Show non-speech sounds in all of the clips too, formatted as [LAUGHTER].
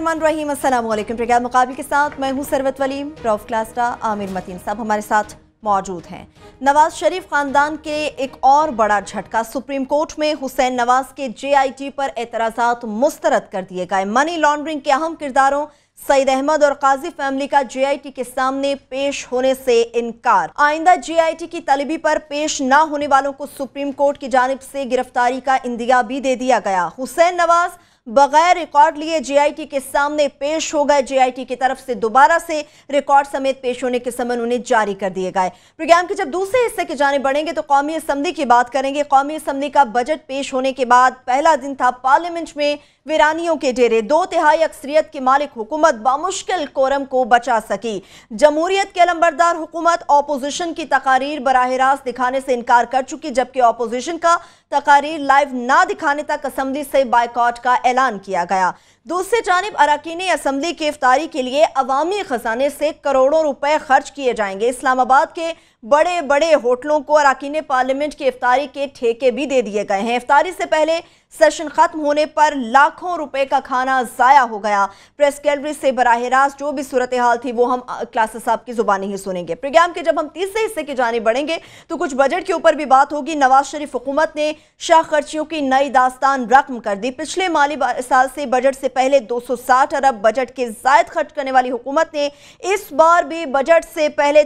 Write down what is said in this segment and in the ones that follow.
बिस्मिल्लाम programme मुकाबले के साथ मैं हूं सरवत वलीम प्रोफ क्लास्टा आमिर मतीन साहब हमारे साथ मौजूद हैं नवाज शरीफ खानदान के एक और बड़ा झटका सुप्रीम कोर्ट में हुसैन नवाज के जेआईटी पर एतराज़ात मुस्तरद कर दिए गए मनी लॉन्ड्रिंग के अहम किरदारों सईद अहमद और काजी फैमिली का जेआईटी के सामने पेश होने से इनकार आइंदा जेआईटी की तलबी पर पेश ना होने वालों को सुप्रीम कोर्ट की जानब से गिरफ्तारी का इंदिया भी दे दिया गया हुसैन नवाज बगैर रिकॉर्ड लिए जेआईटी के सामने पेश हो गए जेआईटी की तरफ से दोबारा से रिकॉर्ड समेत पेश होने के समन उन्हें जारी कर दिए गए प्रोग्राम के जब दूसरे हिस्से की जाने बढ़ेंगे तो कौमी असम्बली की बात करेंगे कौमी असम्बली का बजट पेश होने के बाद पहला दिन था पार्लियामेंट में वीरानियों के डेरे दो तिहाई अक्सरियत की मालिक हुकूमत बामुश्किल कोरम को बचा सकी जमहूरियत के लंबरदार हुकूमत ऑपोजिशन की तकारीर बरह रास्त दिखाने से इनकार कर चुकी जबकि ऑपोजिशन का तकारीर लाइव ना दिखाने तक असम्बली से बाइकआउट का ऐलान किया गया दूसरी जानब अरकान असम्बली की इफ्तारी के लिए अवामी खजाने से करोड़ों रुपए खर्च किए जाएंगे इस्लामाबाद के बड़े बड़े होटलों को अरकान पार्लियामेंट की इफ्तारी के ठेके भी दे दिए गए हैं इफ्तारी से पहले सेशन खत्म होने पर लाखों रुपए का खाना ज़ाया हो गया प्रेस गैलरी से बरह रास्त जो भी सूरत हाल थी वो हम क्लासेस साहब की जुबानी ही सुनेंगे प्रोग्राम के जब हम तीसरे हिस्से की जाने बढ़ेंगे तो कुछ बजट के ऊपर भी बात होगी नवाज शरीफ हुकूमत ने शाह खर्चियों की नई दास्तान रकम कर दी पिछले माली साल से बजट से पहले साठ अरब बजट के जायद खर्च करने वाली हुकूमत ने इस बार भी बजट से पहले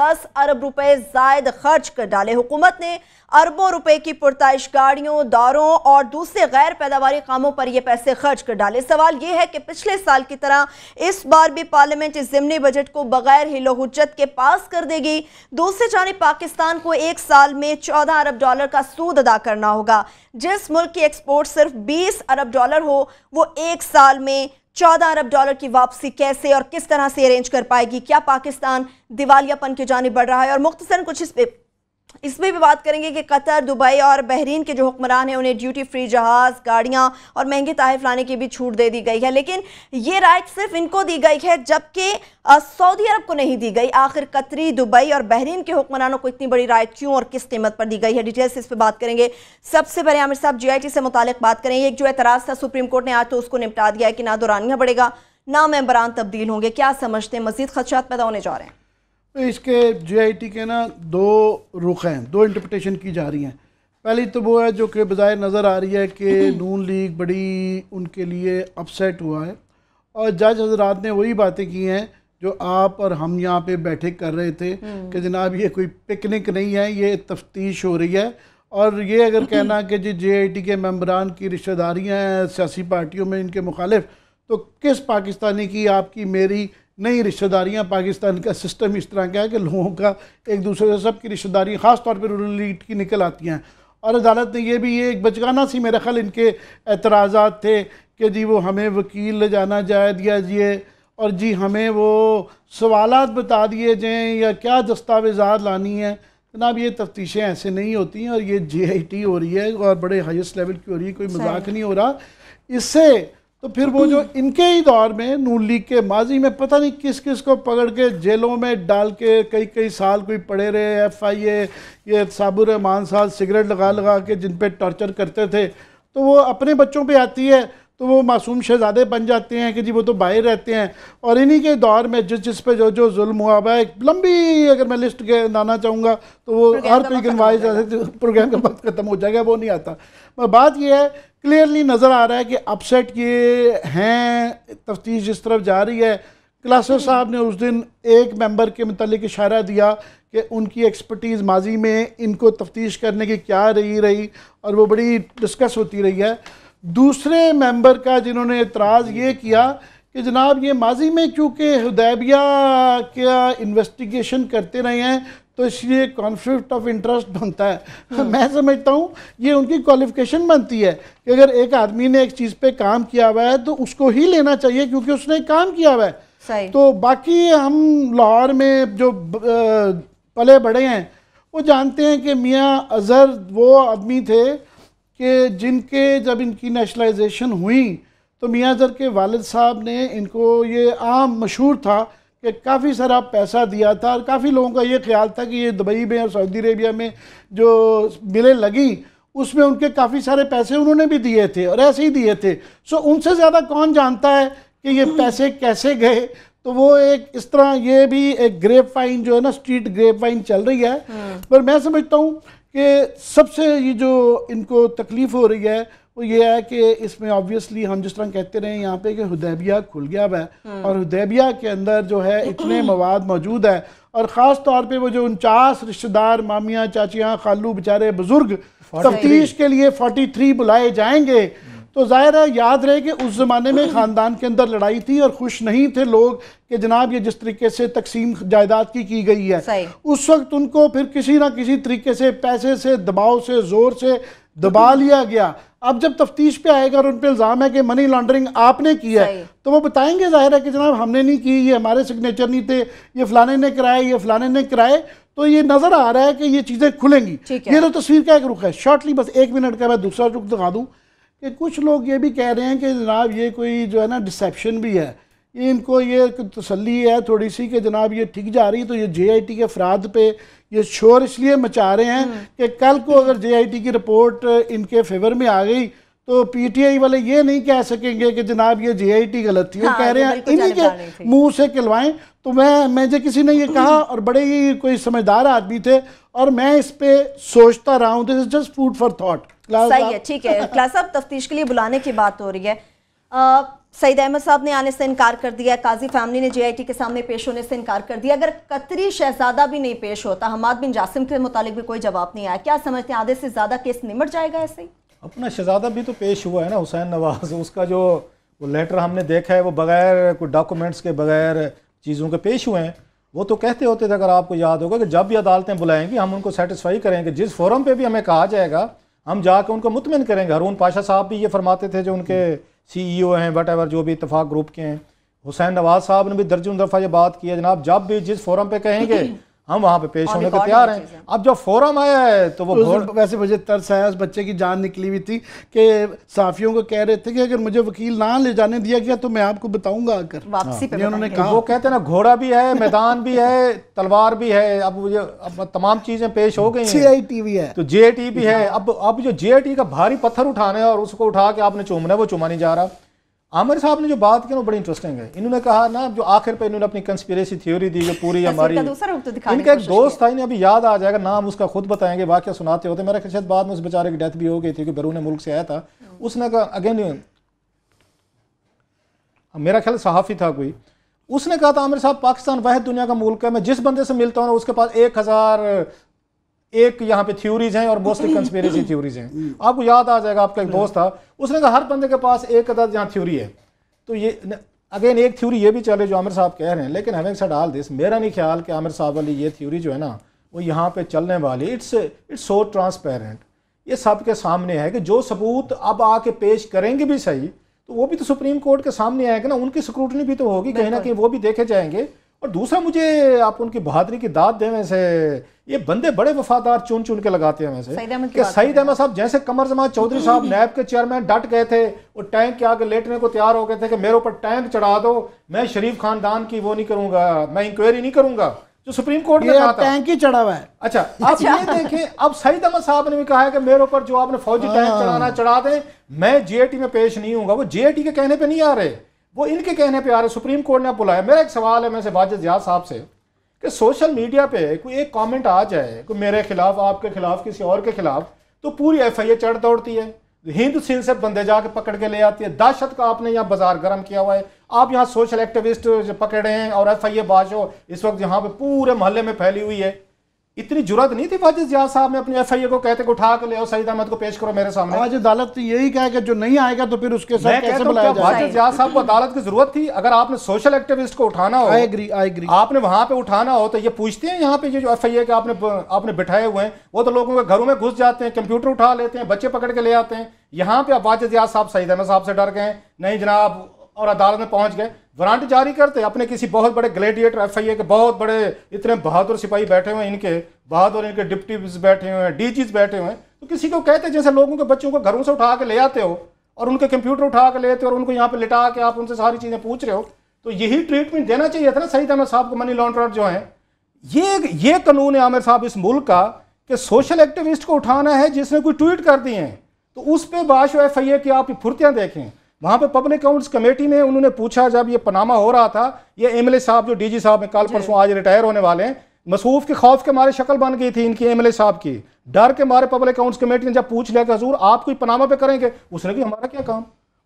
दस अरब रुपए जायद खर्च कर डाले हुकूमत ने अरबों रुपए की पुरताइश गाड़ियों दारों और दूसरे गैर पैदावारी कामों पर यह पैसे खर्च कर डाले सवाल यह है कि पिछले साल की तरह इस बार भी पार्लियामेंट इस जिमनी बजट को बगैर हिलो हजत के पास कर देगी दूसरी जानी पाकिस्तान को एक साल में चौदह अरब डॉलर का सूद अदा करना होगा जिस मुल्क की एक्सपोर्ट सिर्फ बीस अरब डॉलर हो वो एक साल में चौदह अरब डॉलर की वापसी कैसे और किस तरह से अरेंज कर पाएगी क्या पाकिस्तान दिवालियापन की जानी बढ़ रहा है और मुख्तर कुछ इस पे इसमें भी बात करेंगे कि कतर दुबई और बहरीन के जो हुक्मरान हैं उन्हें ड्यूटी फ्री जहाज़ गाड़ियाँ और महंगे तहफ लाने की भी छूट दे दी गई है लेकिन ये राइट सिर्फ इनको दी गई है जबकि सऊदी अरब को नहीं दी गई आखिर कतरी दुबई और बहरीन के हुक्मरानों को इतनी बड़ी राय क्यों और किस कीमत पर दी गई है डिटेल्स इस पर बात करेंगे सबसे पहले आमिर साहब जी से मुतालिक बात करें एक जो एतराज़ था सुप्रीम कोर्ट ने आज तो उसको निपटा दिया है कि ना दौरानिया बढ़ेगा ना मेम्बरान तब्दील होंगे क्या समझते हैं मजीद खदशात पैदा होने जा रहे हैं तो इसके जीआईटी के ना दो रुख हैं दो इंटरप्रटेशन की जा रही हैं पहली तो वो है जो कि बज़ाहिर नज़र आ रही है कि [CLEARS THROAT] नून लीग बड़ी उनके लिए अपसेट हुआ है और जज हजरात ने वही बातें की हैं जो आप और हम यहाँ पे बैठे कर रहे थे हम्म। कि जनाब ये कोई पिकनिक नहीं है ये तफ्तीश हो रही है और ये अगर [CLEARS THROAT] कहना कि जी जे के मम्बरान की रिश्तेदारियाँ हैं सियासी पार्टियों में इनके मुखालिफ तो किस पाकिस्तानी की आपकी मेरी नई रिश्तेदारियाँ पाकिस्तान का सिस्टम इस तरह का है कि लोगों का एक दूसरे से सबकी रिश्तेदारी ख़ास तौर पर रूरल लीड की निकल आती हैं और अदालत ने यह भी ये एक बचकाना सी मेरा ख्याल इनके एतराज़ा थे कि जी वो हमें वकील ले जाना जाए दिया जिए और जी हमें वो सवाल बता दिए जाएँ या क्या दस्तावेज़ा लानी है जनाब ये तफ्तीशें ऐसे नहीं होती हैं और ये जे आई टी हो रही है और बड़े हाइस्ट लेवल की हो रही है कोई मजाक नहीं हो रहा इससे तो फिर वो जो इनके ही दौर में नून लीग के माजी में पता नहीं किस किस को पकड़ के जेलों में डाल के कई कई साल कोई पड़े रहे एफ आई ए ये साबुर रहमान साहब सिगरेट लगा लगा के जिन पे टॉर्चर करते थे तो वो अपने बच्चों पे आती है तो वो मासूम शहजादे बन जाते हैं कि जी वो तो बाहर रहते हैं और इन्हीं के दौर में जिस जिस पे जो जो जुल्म हुआ हुआ एक लंबी अगर मैं लिस्ट के लाना चाहूँगा तो वो हर कोई गिनवाए जा सकते प्रोग्राम का वक्त ख़त्म हो जाएगा वो नहीं आता मगर बात यह है क्लियरली नज़र आ रहा है कि अपसेट ये हैं तफ्तीश जिस तरफ जा रही है क्लासर साहब ने उस दिन एक मेम्बर के मतलब इशारा दिया कि उनकी एक्सपर्टीज़ माजी में इनको तफ्तीश करने की क्या रही रही और वो बड़ी डिस्कस होती रही है दूसरे मेंबर का जिन्होंने एतराज़ ये किया कि जनाब ये माजी में क्योंकि हदैबिया का इन्वेस्टिगेशन करते रहे हैं तो इसलिए कॉन्फ्लिक्ट ऑफ इंटरेस्ट बनता है हाँ। मैं समझता हूँ ये उनकी क्वालिफिकेशन बनती है कि अगर एक आदमी ने एक चीज़ पे काम किया हुआ है तो उसको ही लेना चाहिए क्योंकि उसने काम किया हुआ है तो बाकी हम लाहौर में जो पले बड़े हैं वो जानते हैं कि मियाँ अजहर वो आदमी थे कि जिनके जब इनकी नेशनलाइजेशन हुई तो मियाँ जर के वालद साहब ने इनको ये आम मशहूर था कि काफ़ी सारा पैसा दिया था और काफ़ी लोगों का ये ख्याल था कि ये दुबई में और सऊदी अरेबिया में जो मिलें लगी उसमें उनके काफ़ी सारे पैसे उन्होंने भी दिए थे और ऐसे ही दिए थे सो उनसे ज़्यादा कौन जानता है कि ये पैसे कैसे गए तो वो एक इस तरह ये भी एक ग्रेप जो है ना स्ट्रीट ग्रेप चल रही है हाँ। पर मैं समझता हूँ कि सबसे ये जो इनको तकलीफ़ हो रही है वो ये है कि इसमें ऑब्वियसली हम जिस तरह कहते रहे यहाँ पे कि हदैबिया खुल गया है हम्म। और हदैबिया के अंदर जो है इतने मवाद मौजूद है और ख़ास तौर पे वो जो उनचास रिश्तेदार मामियाँ चाचियाँ खालू बेचारे बुज़ुर्ग तफ्तीश के लिए 43 बुलाए जाएंगे तो ज़ाहिर है याद रहे कि उस ज़माने में ख़ानदान के अंदर लड़ाई थी और खुश नहीं थे लोग कि जनाब ये जिस तरीके से तकसीम जायदाद की की गई है उस वक्त उनको फिर किसी ना किसी तरीके से पैसे से दबाव से ज़ोर से दबा लिया गया अब जब तफ्तीश पे आएगा और उन पर इल्ज़ाम है कि मनी लॉन्ड्रिंग आपने की है तो वो बताएंगे ज़ाहिर है कि जनाब हमने नहीं की ये हमारे सिग्नेचर नहीं थे ये फलाने ने कराए ये फलाने ने कराए तो ये नज़र आ रहा है कि ये चीज़ें खुलेंगी ये तो तस्वीर का एक रुख है शॉर्टली बस एक मिनट का मैं दूसरा रुख दिखा दूँ कि कुछ लोग ये भी कह रहे हैं कि जनाब ये कोई जो है ना डिसेप्शन भी है ये इनको ये तसली है थोड़ी सी कि जनाब ये ठीक जा रही है तो ये जेआईटी के अफराद पे ये शोर इसलिए मचा रहे हैं हम्म। कि कल को अगर जेआईटी की रिपोर्ट इनके फेवर में आ गई तो पीटीआई वाले ये नहीं कह सकेंगे कि जनाब ये जेआईटी गलत थी वो हाँ, कह रहे हैं इन्हीं के मुंह से किलवाएं तो मैं जो किसी ने ये [CLEARS THROAT] कहा और बड़े ही कोई समझदार आदमी थे और मैं इस पर सोचता रहा हूँ this is just food for thought सही है ठीक है क्लास साहब तफ्तीश के लिए बुलाने की बात हो रही है सईद अहमद साहब ने आने से इनकार कर दिया काजी फैमिली ने जीआईटी के सामने पेश होने से इनकार कर दिया अगर कतरी शहजादा भी नहीं पेश होता हमाद बिन जासिम के मुतालिक भी कोई जवाब नहीं आया क्या समझते हैं आधे से ज़्यादा केस निमट जाएगा ऐसे ही अपना शहजादा भी तो पेश हुआ है ना हुसैन नवाज उसका जो वो लेटर हमने देखा है वो बगैर कोई डॉक्यूमेंट्स के बगैर चीज़ों के पेश हुए हैं वो तो कहते होते थे अगर आपको याद होगा कि जब भी अदालतें बुलाएंगी हम उनको सेटिस्फाई करेंगे जिस फोरम पे भी हमें कहा जाएगा हम जाके उनको मुतमिन करेंगे हरून पाशा साहब भी ये फरमाते थे जो उनके सीईओ e हैं वट एवर जो भी इतफाक़ ग्रुप के हैं हुसैन नवाज साहब ने भी दर्जन दफ़ा ये बात की है जनाब जब भी जिस फोरम पर कहेंगे हम वहाँ पे पेश होने को तैयार हैं अब जब फोरम आया है तो वो वैसे मुझे तरस आया उस बच्चे की जान निकली हुई थी कि साफियों को कह रहे थे कि अगर मुझे वकील ना ले जाने दिया गया तो मैं आपको बताऊंगा आकर वापसी हाँ। पे उन्होंने कहा वो कहते ना घोड़ा भी है मैदान भी है तलवार भी है अब मुझे अब तमाम चीज़ें पेश हो गई सी आई टी भी है तो जे भी है अब अब जो जे का भारी पत्थर उठाने और उसको उठा के आपने चूमना है वो चुमा नहीं जा रहा आमिर साहब ने जो बात की वो बड़ी इंटरेस्टिंग है इन्होंने कहा ना जो आखिर पे इन्होंने अपनी कंस्पिरेसी थ्योरी दी जो पूरी हमारी तो इनका एक दोस्त था इन्हें अभी याद आ जाएगा नाम उसका खुद बताएंगे वाक्य सुनाते होते मेरा शायद बाद में उस बेचारे की डेथ भी हो गई थी क्योंकि बैरून मुल्क से आया था उसने कहा अगेन मेरा ख्याल सहाफ़ी था कोई उसने कहा था आमिर साहब पाकिस्तान वह दुनिया का मुल्क है मैं जिस बंदे से मिलता हूँ उसके पास एक हज़ार एक यहाँ पे थ्योरीज हैं और सी कंस्पेरेसी थ्योरीज हैं आपको याद आ जाएगा आपका एक दोस्त था उसने कहा हर बंदे के पास एक अदर यहाँ थ्योरी है तो ये अगेन एक थ्योरी ये भी चले जो आमिर साहब कह रहे हैं लेकिन हमें सा डाल दिस मेरा नहीं ख्याल कि आमिर साहब वाली ये थ्योरी जो है ना वो यहाँ पे चलने वाली इट्स इट्स सो ट्रांसपेरेंट ये सबके सामने है कि जो सबूत अब आके पेश करेंगे भी सही तो वो भी तो सुप्रीम कोर्ट के सामने आएगा ना उनकी स्क्रूटनी भी तो होगी कहीं ना कहीं वो भी देखे जाएंगे और दूसरा मुझे आप उनकी बहादरी की दाद दें वैसे ये बंदे बड़े वफादार चुन चुन के लगाते हैं वैसे कि सईद अहमद साहब जैसे कमर जमान चौधरी साहब [CLEARS THROAT] नैब के चेयरमैन डट गए थे और टैंक के आगे लेटने को तैयार हो गए थे कि मेरे ऊपर टैंक चढ़ा दो मैं शरीफ खानदान की वो नहीं करूंगा मैं इंक्वायरी नहीं करूंगा जो सुप्रीम कोर्ट ने कहा टैंक ही चढ़ा हुआ है अच्छा आप अच्छा। ये देखें अब सईद अहमद साहब ने भी कहा है कि मेरे ऊपर जो आपने फौजी टैंक हाँ। चढ़ाना चढ़ा दें मैं जे में पेश नहीं हूँ वो जे के कहने पर नहीं आ रहे वो इनके कहने पर आ रहे सुप्रीम कोर्ट ने बुलाया मेरा एक सवाल है मैं से वाजिद जिया साहब से कि सोशल मीडिया पे कोई एक कमेंट आ जाए कोई मेरे खिलाफ आपके खिलाफ किसी और के खिलाफ तो पूरी एफ आई ए चढ़ दौड़ती है हिंद सिंह से बंदे जाके पकड़ के ले आती है दहशत का आपने यहाँ बाजार गर्म किया हुआ है आप यहाँ सोशल एक्टिविस्ट पकड़े हैं और एफ आई ए बाज इस वक्त यहाँ पे पूरे मोहल्ले में फैली हुई है इतनी जरूरत नहीं थी वाजिद जिया साहब ने अपने एफआईए को कहते उठा के ले सईद अहमद को पेश करो मेरे सामने आज अदालत तो यही कहे कि जो नहीं आएगा तो फिर उसके साथ कैसे बुलाया जाए वाजिद जिया साहब को अदालत की जरूरत थी अगर आपने सोशल एक्टिविस्ट को उठाना हो आई एग्री आई एग्री आपने वहां पे उठाना हो तो ये पूछते हैं यहाँ पे ये जो ए के आपने आपने बिठाए हुए हैं वो तो लोगों के घरों में घुस जाते हैं कंप्यूटर उठा लेते हैं बच्चे पकड़ के ले आते हैं यहाँ पे आप वाजिद जिया साहब सईद अहमद साहब से डर गए नहीं जनाब और अदालत में पहुंच गए वारंट जारी करते अपने किसी बहुत बड़े ग्लेडिएटर एफ आई ए के बहुत बड़े इतने बहादुर सिपाही बैठे हुए इनके बहादुर इनके डिप्टी बैठे हुए हैं जीज बैठे हुए हैं तो किसी को कहते जैसे लोगों के बच्चों को घरों से उठा के ले आते हो और उनके कंप्यूटर उठा के लेते हो और उनको यहाँ पर लिटा के आप उनसे सारी चीज़ें पूछ रहे हो तो यही ट्रीटमेंट देना चाहिए था ना सईद अहमद साहब को मनी लॉन्ड्रर जो है ये ये कानून है आमिर साहब इस मुल्क का कि सोशल एक्टिविस्ट को उठाना है जिसने कोई ट्वीट कर दिए हैं तो उस पर बाश एफ आई ए की आप फुर्तियाँ देखें वहां पे पब्लिक अकाउंट्स कमेटी में उन्होंने पूछा जब ये पनामा हो रहा था ये एमएलए साहब जो डीजी साहब हैं कल परसों आज रिटायर होने वाले हैं मसरूफ़ के खौफ के मारे शक्ल बन गई थी इनकी एमएलए साहब की डर के मारे पब्लिक अकाउंट्स कमेटी ने जब पूछ लिया कि हजूर आप कोई पनामा पे करेंगे उसने कहा हमारा क्या काम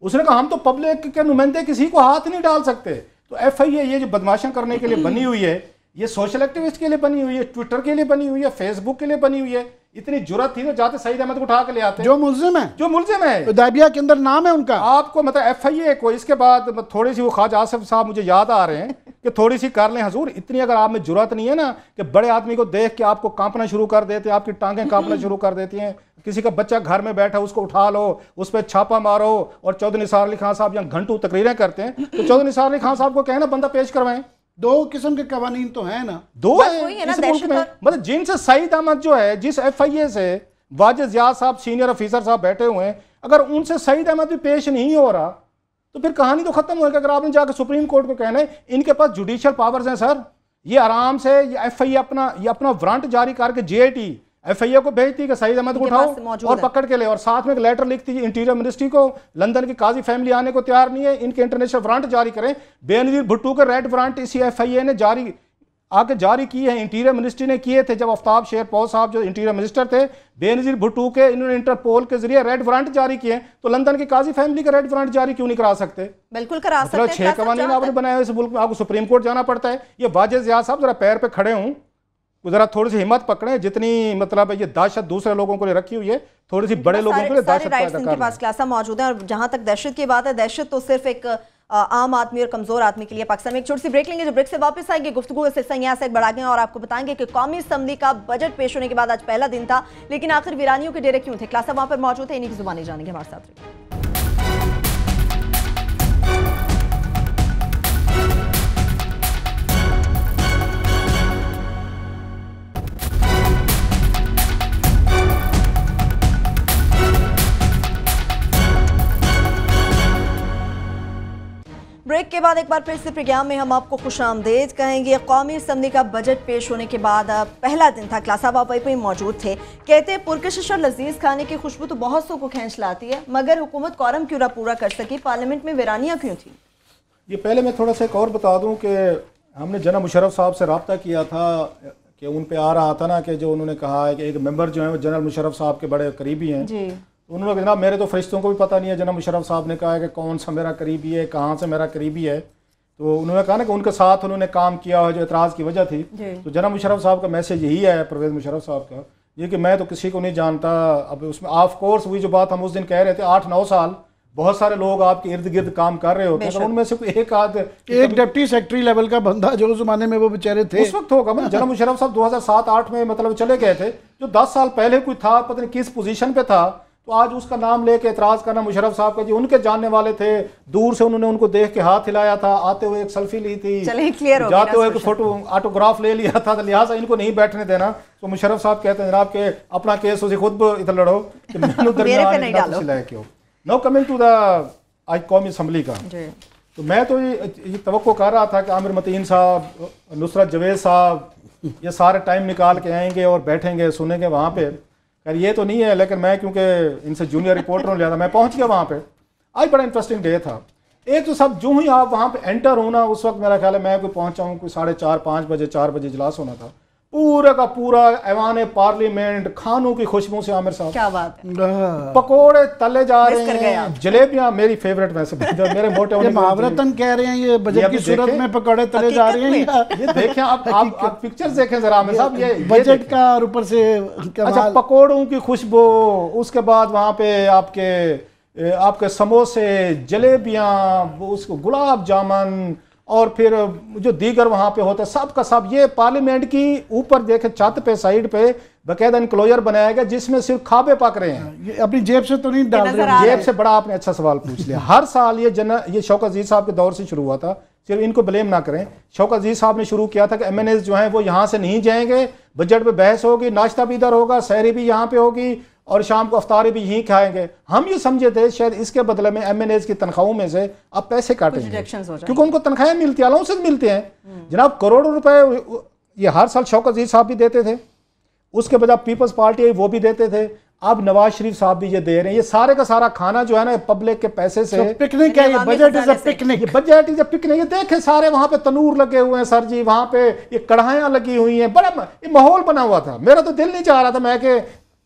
उसने कहा हम तो पब्लिक के नुमाइंदे किसी को हाथ नहीं डाल सकते तो एफ आई ए ये जो बदमाशा करने के लिए [CLEARS THROAT] बनी हुई है ये सोशल एक्टिविस्ट के लिए बनी हुई है ट्विटर के लिए बनी हुई है फेसबुक के लिए बनी हुई है इतनी जरूरत थी तो जाते सईद अहमद को उठा के ले आते जो मुलजिम है जो मुलजिम है तो के अंदर नाम है उनका आपको मतलब एफ आई ए को इसके बाद मतलब थोड़ी सी वो खाज आसिफ साहब मुझे याद आ रहे हैं कि थोड़ी सी कर लें हजूर इतनी अगर आप में जरूरत नहीं है ना कि बड़े आदमी को देख के आपको कांपना शुरू कर देते हैं आपकी टांगें कांपना [CLEARS THROAT] शुरू कर देती हैं किसी का बच्चा घर में बैठा उसको उठा लो उस पर छापा मारो और चौधरी निसार अली खान साहब यहाँ घंटू तकरीरें करते हैं तो चौधरी निसार अली खान साहब को कहें ना बंदा पेश करवाएं दो किस्म के कवानीन तो है ना दो है ना मतलब जिनसे सईद अहमद जो है जिस एफ आई ए से वाजिद जिया साहब सीनियर ऑफिसर साहब बैठे हुए हैं अगर उनसे सईद अहमद भी पेश नहीं हो रहा तो फिर कहानी तो खत्म होगी अगर आपने जाकर सुप्रीम कोर्ट को कहना है इनके पास जुडिशियल पावर्स हैं सर ये आराम से ये एफ आई अपना ये अपना वारंट जारी करके जे टी एफ को भेज दी कि सईद अहमद को उठाओ और पकड़ के ले और साथ में एक लेटर लिखती है इंटीरियर मिनिस्ट्री को लंदन की काजी फैमिली आने को तैयार नहीं है इनके इंटरनेशनल वारंट जारी करें बेनजीर भुट्टू के रेड वारंट इसी एफ ने जारी आके जारी किए हैं इंटीरियर मिनिस्ट्री ने किए थे जब आफ्ताब शेर पौ साहब जो इंटीरियर मिनिस्टर थे बेनजीर भुट्टू के इन्होंने इंटरपोल के जरिए रेड वारंट जारी किए तो लंदन की काजी फैमिली का रेड वारंट जारी क्यों नहीं करा सकते बिल्कुल करा मतलब सकते छह कवानी आपने बनाया इस मुल्क में आपको सुप्रीम कोर्ट जाना पड़ता है ये वाजे जिया साहब जरा पैर पे खड़े हूँ ज़रा थोड़ी सी हिम्मत पकड़े जितनी मतलब ये दहशत दूसरे लोगों को लिए रखी हुई है थोड़ी सी बड़े लोगों के लिए पास क्लासा मौजूद है और जहां तक दहशत की बात है दहशत तो सिर्फ एक आम आदमी और कमजोर आदमी के लिए पाकिस्तान में एक छोटी सी ब्रेक लेंगे जो ब्रेक से वापस आएंगे गुफ्तु से सिलसिला यहाँ से बढ़ाएंगे और आपको बताएंगे कि कौमी असम्बली का बजट पेश होने के बाद आज पहला दिन था लेकिन आखिर वीरानियों के डेरे क्यों थे क्लासा वहाँ पर मौजूद है इन्हीं की जुबानी जानेंगे हमारे साथ के बाद एक बार फिर से प्रोग्राम में हम आपको खुश आमदेद कहेंगे कौमी असम्बली का बजट पेश होने के बाद पहला दिन था क्लासा बाबाई पर मौजूद थे कहते हैं पुरकशिश और लजीज खाने की खुशबू तो बहुत सो को खेच लाती है मगर हुकूमत कौरम क्यों ना पूरा कर सकी पार्लियामेंट में वीरानियाँ क्यों थी ये पहले मैं थोड़ा सा एक और बता दूँ कि हमने जना मुशरफ साहब से रबता किया था कि उन पर आ रहा था ना कि जो उन्होंने कहा है कि एक मेम्बर जो है वो जनरल मुशरफ साहब के बड़े करीबी हैं तो उन्होंने कहा जनाब मेरे तो फरिश्तों को भी पता नहीं है जना मुशरफ साहब ने कहा है कि कौन सा मेरा करीबी है कहाँ से मेरा करीबी है तो उन्होंने कहा ना कि उनके साथ उन्होंने काम किया है जो एतराज़ की वजह थी तो जना मुशरफ साहब का मैसेज यही है परवेज़ मुशरफ साहब का ये कि मैं तो किसी को नहीं जानता अब उसमें ऑफ कोर्स वही जो बात हम उस दिन कह रहे थे आठ नौ साल बहुत सारे लोग आपके इर्द गिर्द काम कर रहे होते हैं उनमें से एक आध एक डिप्टी सेक्रेटरी लेवल का बंदा जो जमाने में वो बेचारे थे उस वक्त होगा मतलब जनम मुशरफ साहब 2007-8 में मतलब चले गए थे जो 10 साल पहले कोई था पता नहीं किस पोजीशन पे था तो आज उसका नाम लेके एतराज़ करना मुशरफ साहब का जी उनके जानने वाले थे दूर से उन्होंने उनको देख के हाथ हिलाया था आते हुए एक सेल्फी ली थी क्लियर हो जाते हुए फोटो ऑटोग्राफ ले लिया था तो लिहाजा इनको नहीं बैठने देना तो मुशरफ साहब कहते हैं जनाब के अपना केस उसे खुद इधर लड़ो कि [LAUGHS] तो क्यों नो कमिंग टू द आज कौमी असम्बली का तो मैं तो ये, ये तो कर रहा था कि आमिर मतीन साहब नुसरत जवेद साहब ये सारे टाइम निकाल के आएंगे और बैठेंगे सुनेंगे वहाँ पर खैर ये तो नहीं है लेकिन मैं क्योंकि इनसे जूनियर रिपोर्टर हूँ था मैं पहुँच गया वहाँ पर आज बड़ा इंटरेस्टिंग डे था एक तो सब जो ही आप वहाँ पर एंटर होना उस वक्त मेरा ख्याल है मैं कोई पहुँचाऊँ कोई साढ़े चार पाँच बजे चार बजे इजलास होना था पूरा का पूरा ऐवान पार्लियामेंट खानों की खुशबू से आमिर साहब क्या बात है हाँ। पकोड़े तले जा रहे हैं जलेबियां मेरी फेवरेट वैसे मेरे मोटे ये महावरतन कह रहे हैं ये बजट की सूरत में पकोड़े तले जा रहे हैं ये देखें आप आप, आप पिक्चर्स देखें जरा आमिर साहब ये बजट का और ऊपर से अच्छा पकौड़ों की खुशबू उसके बाद वहाँ पे आपके आपके समोसे जलेबियाँ उसको गुलाब जामुन और फिर जो दीगर वहाँ पे होते हैं सब का सब ये पार्लियामेंट की ऊपर देखे छत पे साइड पे बकायदा इनक्लोजर बनाया गया जिसमें सिर्फ खाबे पक रहे हैं ये अपनी जेब से तो नहीं डाल रहे जेब से बड़ा आपने अच्छा सवाल पूछ लिया हर साल ये जन ये शौक अजीज साहब के दौर से शुरू हुआ था सिर्फ इनको ब्लेम ना करें शौक अजीज साहब ने शुरू किया था कि एम जो हैं वो यहाँ से नहीं जाएंगे बजट पर बहस होगी नाश्ता भी इधर होगा सैरी भी यहाँ पे होगी और शाम को अफतारे भी यहीं खाएंगे हम ये समझे थे शायद इसके बदले में एम की तनख्वाहों में से अब पैसे काटेंगे क्योंकि उनको तनख्वाहें मिलती है अलाउंसेज मिलते हैं हम्म। जनाब करोड़ों रुपए ये हर साल शौकत जी साहब भी देते थे उसके बजाय पीपल्स पार्टी वो भी देते थे अब नवाज शरीफ साहब भी ये दे रहे हैं ये सारे का सारा खाना जो है ना पब्लिक के पैसे से पिकनिक है budget is a picnic budget is a picnic ये देखे सारे वहां पे तनूर लगे हुए हैं सर जी वहां पे ये कढ़ाइयाँ लगी हुई हैं बड़ा माहौल बना हुआ था मेरा तो दिल नहीं चाह रहा था मैं के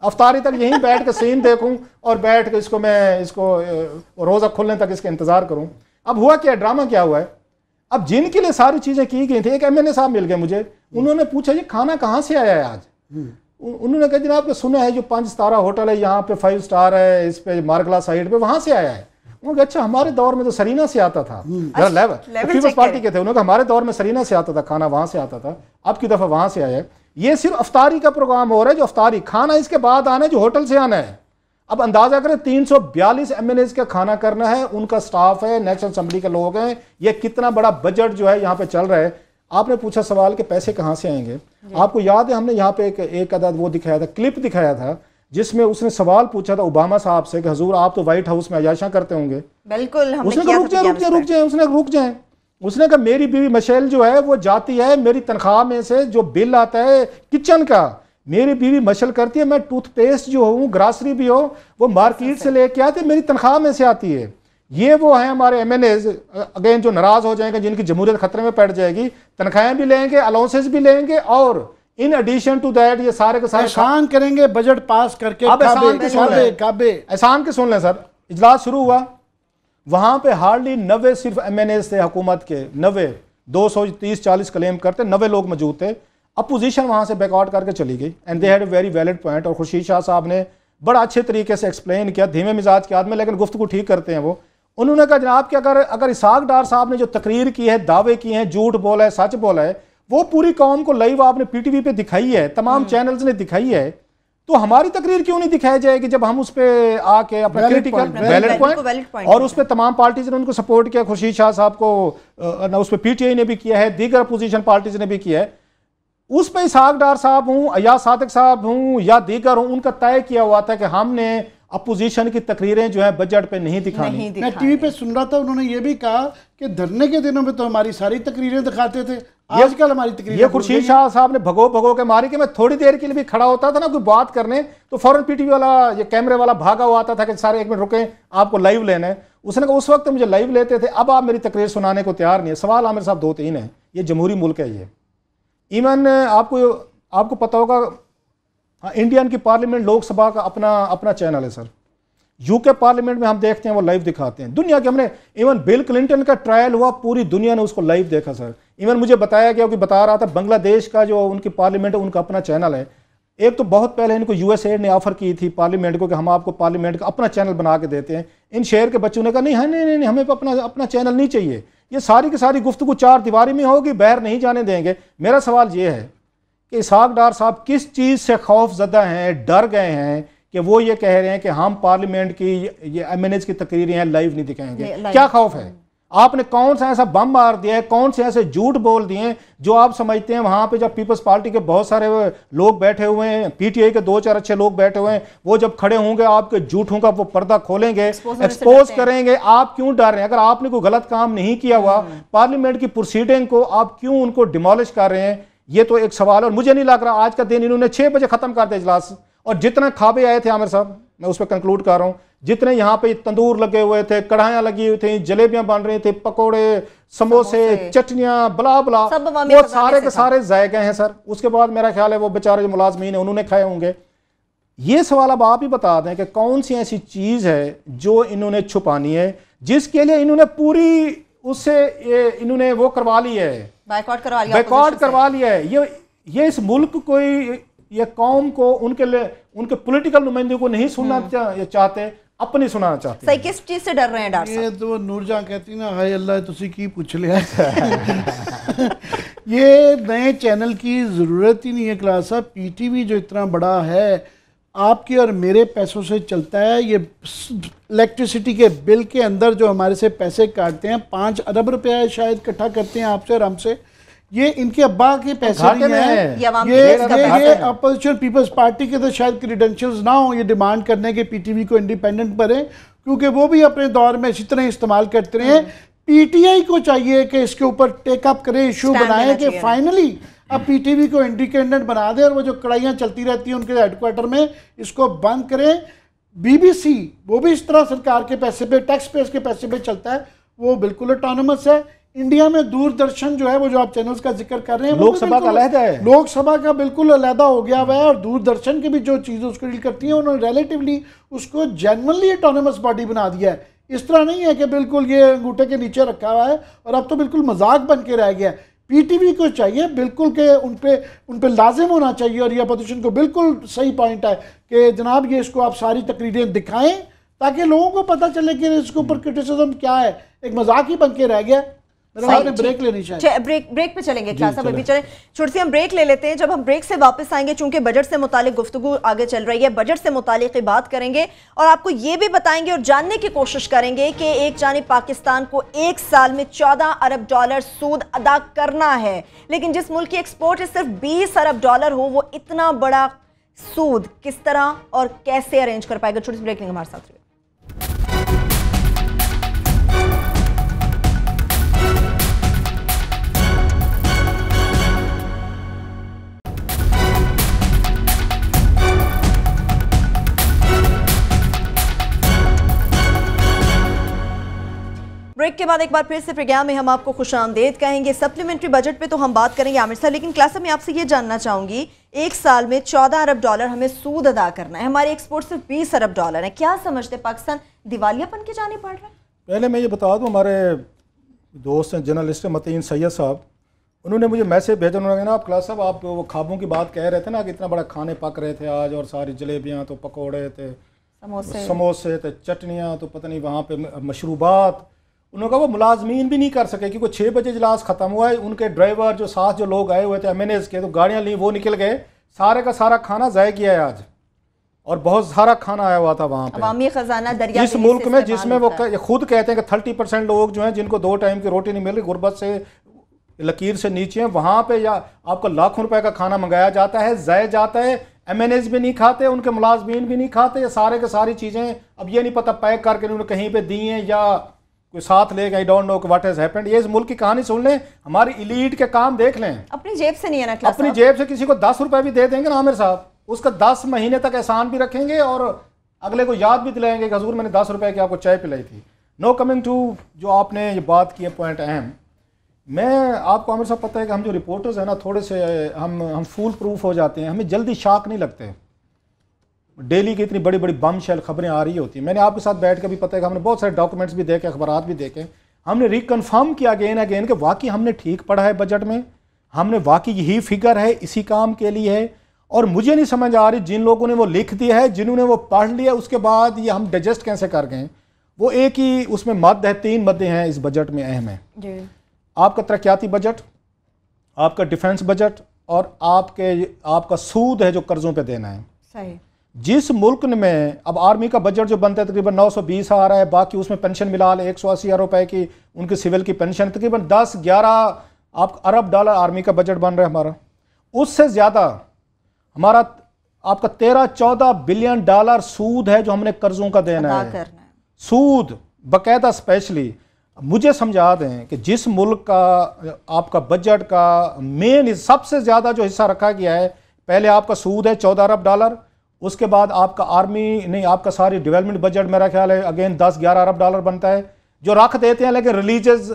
अफ्तारी तक यहीं बैठ के सीन देखूं और बैठ के इसको मैं इसको रोज़ा खुलने तक इसका इंतज़ार करूं अब हुआ क्या ड्रामा क्या हुआ है अब जिनके लिए सारी चीज़ें की गई थी एक एम साहब मिल गए मुझे उन्होंने पूछा ये खाना कहाँ से आया है आज हम्म। उन्होंने कहा जनाब आपको सुना है जो पाँच सतारा होटल है यहाँ पे फाइव स्टार है इस पे मार्गला साइड पे वहाँ से आया है उन्होंने अच्छा हमारे दौर में तो सरीना से आता था पीपल्स हम्म। पार्टी अच्छा, के थे उन्होंने कहा हमारे दौर में सरीना से आता था खाना वहाँ से आता था आपकी दफ़ा वहाँ से आया है ये सिर्फ अफ्तारी का प्रोग्राम हो रहा है जो अफतारी खाना इसके बाद आना है जो होटल से आना है अब अंदाजा करें तीन सौ बयालीस 342 एज का खाना करना है उनका स्टाफ है नेशनल असम्बली के लोग हैं ये कितना बड़ा बजट जो है यहाँ पे चल रहा है आपने पूछा सवाल कि पैसे कहाँ से आएंगे आपको याद है हमने यहाँ पे एक एक अदा वो दिखाया था क्लिप दिखाया था जिसमें उसने सवाल पूछा था ओबामा साहब से कि हजूर आप तो व्हाइट हाउस में अयाशा करते होंगे बिल्कुल उसने रुक जाए रुक जाए रुक जाए उसने रुक जाए उसने कहा मेरी बीवी मशेल जो है वो जाती है मेरी तनख्वाह में से जो बिल आता है किचन का मेरी बीवी मशल करती है मैं टूथपेस्ट जो हूँ ग्रासरी भी हो वो मार्केट से लेके आती है मेरी तनख्वाह में से आती है ये वो है हमारे एम एन एज अगेन जो नाराज़ हो जाएंगे जिनकी जमहूरियत खतरे में पड़ जाएगी तनख्वाहें भी लेंगे अलाउंसेज भी लेंगे और इन एडिशन टू दैट ये सारे के सारे एहसान करेंगे बजट पास करके अब एहसान एहसान के सुन लें सर इजलास शुरू हुआ वहाँ पे हार्डली नवे सिर्फ एम थे हकूमत के नवे दो सौ तीस चालीस क्लेम करते नवे लोग मौजूद थे अपोजिशन वहाँ से बैकआउट करके चली गई and they had very valid point और खुर्शीद शाह साहब ने बड़ा अच्छे तरीके से एक्सप्लेन किया धीमे मिजाज के आदमी लेकिन गुफ्त को ठीक करते हैं वो उन्होंने कहा जनाब कि अगर अगर इसाक डार साहब ने जो तकरीर की है दावे किए हैं झूठ बोला है सच बोला है वो पूरी कौम को लाइव आपने पीटीवी पे दिखाई है तमाम चैनल्स हम्म। ने दिखाई है तो हमारी तकरीर क्यों नहीं दिखाई जाएगी जब हम उस पर आके अपना क्रिटिकल वैलिड पॉइंट और उस पर तमाम पार्टीज ने उनको सपोर्ट किया खुर्शीद शाह साहब को ना उस पर पीटीआई ने भी किया है दीगर अपोजिशन पार्टीज ने भी किया है उस पर इसहाक डार साहब हूँ या सादक साहब हूं या दीगर हूं उनका तय किया हुआ था कि हमने अपोजिशन की तकरीरें जो है बजट पे नहीं दिखाई नहीं मैं टीवी पे सुन रहा था उन्होंने ये भी कहा कि धरने के दिनों में तो हमारी सारी तकरीरें दिखाते थे आजकल हमारी तकरीर ये खुर्शीद शाह साहब ने भगो भगो के मारी कि मैं थोड़ी देर के लिए भी खड़ा होता था ना कोई बात करने तो फौरन पीटीवी वाला ये कैमरे वाला भागा हुआ आता था कि सारे एक मिनट रुके आपको लाइव लेने उसने कहा उस वक्त मुझे लाइव लेते थे अब आप मेरी तकरीर सुनाने को तैयार नहीं है सवाल आमिर साहब दो तीन है ये जमहूरी मुल्क है ये इवन आपको आपको पता होगा हाँ, इंडियन की पार्लियामेंट लोकसभा का अपना अपना चैनल है सर यूके पार्लियामेंट में हम देखते हैं वो लाइव दिखाते हैं दुनिया के हमने इवन बिल क्लिंटन का ट्रायल हुआ पूरी दुनिया ने उसको लाइव देखा सर इवन मुझे बताया गया कि बता रहा था बांग्लादेश का जो उनकी पार्लियामेंट है उनका अपना चैनल है एक तो बहुत पहले इनको यूएसए ने ऑफर की थी पार्लियामेंट को कि हम आपको पार्लियामेंट का अपना चैनल बना के देते हैं इन शहर के बच्चों ने कहा नहीं है हाँ, नहीं नहीं, हमें तो अपना अपना चैनल नहीं चाहिए ये सारी की सारी गुफ्तु चार दीवारी में होगी बाहर नहीं जाने देंगे मेरा सवाल ये है कि इसाक डार साहब किस चीज़ से खौफ ज़दा हैं डर गए हैं कि वो ये कह रहे हैं कि हम पार्लियामेंट की ये एम की तकरीरें हैं लाइव नहीं दिखाएंगे क्या खौफ है आपने कौन सा ऐसा बम मार दिया है कौन से ऐसे झूठ बोल दिए जो आप समझते हैं वहां पे जब पीपल्स पार्टी के बहुत सारे लोग बैठे हुए हैं पीटीआई के दो चार अच्छे लोग बैठे हुए हैं वो जब खड़े होंगे आपके झूठों का वो पर्दा खोलेंगे एक्सपोज करेंगे आप क्यों डर रहे हैं अगर आपने कोई गलत काम नहीं किया हुआ हम्म। पार्लियामेंट की प्रोसीडिंग को आप क्यों उनको डिमोलिश कर रहे हैं ये तो एक सवाल और मुझे नहीं लग रहा आज का दिन इन्होंने छह बजे खत्म कर दिया इजलास और जितना खाबे आए थे आमिर साहब मैं उस पर कंक्लूड कर रहा हूँ जितने यहाँ पे तंदूर लगे हुए थे कढ़ाया लगी हुई थी जलेबियां बन रही थी पकोड़े समोसे चटनियां बला बला वो सारे के सारे जायके हैं सर उसके बाद मेरा ख्याल है वो बेचारे जो मुलाजमीन है उन्होंने खाए होंगे ये सवाल अब आप ही बता दें कि कौन सी ऐसी चीज़ है जो इन्होंने छुपानी है जिसके लिए इन्होंने पूरी उससे इन्होंने वो करवा ली है बैकआउट करवा लिया है ये ये इस मुल्क को ये कौम को उनके लिए उनके पॉलिटिकल नुमाइंदे को नहीं सुनना हम्म। चा, चाहते अपनी सुनाना चाहते सही किस चीज से डर रहे हैं ये तो नूरजहां कहती ना हाय अल्लाह तुसी की पूछ लिया [LAUGHS] ये नए चैनल की ज़रूरत ही नहीं है क्लास साहब पीटीवी जो इतना बड़ा है आपके और मेरे पैसों से चलता है ये इलेक्ट्रिसिटी के बिल के अंदर जो हमारे से पैसे काटते हैं पाँच अरब रुपया शायद इकट्ठा करते हैं आपसे और हमसे ये इनके अब्बा के तो पैसे नहीं है ये ये, ये अपोजिशन पीपल्स पार्टी के तो शायद क्रीडेंशियल्स ना हो ये डिमांड करने के पीटीवी को इंडिपेंडेंट बने क्योंकि वो भी अपने दौर में इसी तरह इस्तेमाल करते रहे पीटीआई को चाहिए कि इसके ऊपर टेकअप करें इशू बनाएं कि फाइनली अब पीटीवी को इंडिपेंडेंट बना दें और वो जो कड़ाइयाँ चलती रहती हैं उनके हेडक्वार्टर में इसको बंद करें बीबीसी वो भी इस तरह सरकार के पैसे पे टैक्स पेस के पैसे पे चलता है वो बिल्कुल ऑटोनमस है इंडिया में दूरदर्शन जो है वो जो आप चैनल्स का जिक्र कर रहे हैं लोकसभा का अलहदा है लोकसभा का बिल्कुल अलहदा हो गया हुआ है और दूरदर्शन की भी जो चीज़ें उसको डील करती हैं उन्होंने रिलेटिवली उसको जेनवनली ऑटोनमस बॉडी बना दिया है इस तरह नहीं है कि बिल्कुल ये अंगूठे के नीचे रखा हुआ है और अब तो बिल्कुल मजाक बन के रह गया है पीटीवी को चाहिए बिल्कुल के उन पर उन पर लाजिम होना चाहिए और यह अपोजिशन को बिल्कुल सही पॉइंट है कि जनाब ये इसको आप सारी तकरीरें दिखाएं ताकि लोगों को पता चले कि इसके ऊपर क्रिटिसिज्म क्या है एक मजाक ही बन के रह गया ब्रेक मतलब लेनी चाहिए ब्रेक ब्रेक पे चलेंगे क्लास छोटी सी हम ब्रेक ले लेते हैं जब हम ब्रेक से वापस आएंगे चूंकि बजट से मुतालिक गुफ्तु आगे चल रही है बजट से मुतालिक बात करेंगे और आपको ये भी बताएंगे और जानने की कोशिश करेंगे कि एक जानब पाकिस्तान को एक साल में चौदह अरब डॉलर सूद अदा करना है लेकिन जिस मुल्क की एक्सपोर्ट सिर्फ बीस अरब डॉलर हो वो इतना बड़ा सूद किस तरह और कैसे अरेंज कर पाएगा छोटी सी लेंगे हमारे साथ ब्रेक के बाद एक बार फिर से प्रोग्राम में हम आपको खुश आमदेद कहेंगे सप्लीमेंट्री बजट पे तो हम बात करेंगे आमिर साहब लेकिन क्लास में आपसे ये जानना चाहूंगी एक साल में चौदह अरब डॉलर हमें सूद अदा करना है हमारे एक्सपोर्ट सिर्फ बीस अरब डॉलर है क्या समझते पाकिस्तान दिवालियापन के जानी पड़ रहा है पहले मैं ये बता दूँ हमारे दोस्त हैं जर्नलिस्ट मतीन सैयद साहब उन्होंने मुझे मैसेज भेजा उन्होंने ना आप क्लास साहब आप वो खाबों की बात कह रहे थे ना कि इतना बड़ा खाने पक रहे थे आज और सारी जलेबियाँ तो पकौड़े थे समोसे समोसे थे चटनियाँ तो पता नहीं वहाँ पे मशरूबात उन्होंने कहा वो मुलाजमीन भी नहीं कर सके क्योंकि छः बजे इजलास ख़त्म हुआ है उनके ड्राइवर जो साथ जो लोग आए हुए थे एम के तो गाड़ियाँ ली वो निकल गए सारे का सारा खाना ज़ाय किया है आज और बहुत सारा खाना आया हुआ था वहाँ पर खजाना जिस मुल्क में जिसमें वो खुद कहते हैं कि थर्टी परसेंट लोग जो हैं जिनको दो टाइम की रोटी नहीं मिल रही गुर्बत से लकीर से नीचे हैं वहाँ पे या आपको लाखों रुपए का खाना मंगाया जाता है ज़ाय जाता है एम भी नहीं खाते उनके मुलाजमीन भी नहीं खाते ये सारे के सारी चीज़ें अब ये नहीं पता पैक करके उन्होंने कहीं पर दी हैं या कोई साथ ले I don't know what has happened ये इस मुल्क की कहानी सुन लें हमारी इलीट के काम देख लें अपनी जेब से नहीं है ना अपनी जेब से किसी को दस रुपए भी दे देंगे ना आमिर साहब उसका दस महीने तक एहसान भी रखेंगे और अगले को याद भी दिलाएंगे कि हजूर मैंने दस रुपए की आपको चाय पिलाई थी नो कमिंग टू जो आपने ये बात की है पॉइंट अहम मैं आपको आमिर साहब पता है कि हम जो रिपोर्टर्स हैं ना थोड़े से हम हम फूल प्रूफ हो जाते हैं हमें जल्दी शाक नहीं लगते हैं डेली की इतनी बड़ी बड़ी बम शैल खबरें आ रही होती हैं मैंने आपके साथ बैठ कर भी पता है कि हमने बहुत सारे डॉक्यूमेंट्स भी देखे अखबार भी देखे हमने रिकन्फर्म किया अगेन अगेन कि वाकई हमने ठीक पढ़ा है बजट में हमने वाकई यही फिगर है इसी काम के लिए है और मुझे नहीं समझ आ रही जिन लोगों ने वो लिख दिया है जिन्होंने वो पढ़ लिया उसके बाद ये हम डाइजेस्ट कैसे कर गए वो एक ही उसमें मद है तीन मदें हैं इस बजट में अहम है आपका तरक्याती बजट आपका डिफेंस बजट और आपके आपका सूद है जो कर्जों पे देना है सही जिस मुल्क में अब आर्मी का बजट जो बनता है तकरीबन 920 आ रहा है बाकी उसमें पेंशन मिला एक सौ अस्सी अरब रुपए की उनके सिविल की पेंशन तकरीबन 10 11 आप अरब डॉलर आर्मी का बजट बन रहा है हमारा उससे ज़्यादा हमारा आपका तेरह चौदह बिलियन डॉलर सूद है जो हमने कर्जों का देना है।, है सूद बाकायदा स्पेशली मुझे समझा दें कि जिस मुल्क का आपका बजट का मेन सबसे ज़्यादा जो हिस्सा रखा गया है पहले आपका सूद है चौदह अरब डॉलर उसके बाद आपका आर्मी नहीं आपका सारी डेवलपमेंट बजट मेरा ख्याल है अगेन दस ग्यारह अरब डॉलर बनता है जो रख देते हैं लेकिन रिलीजियस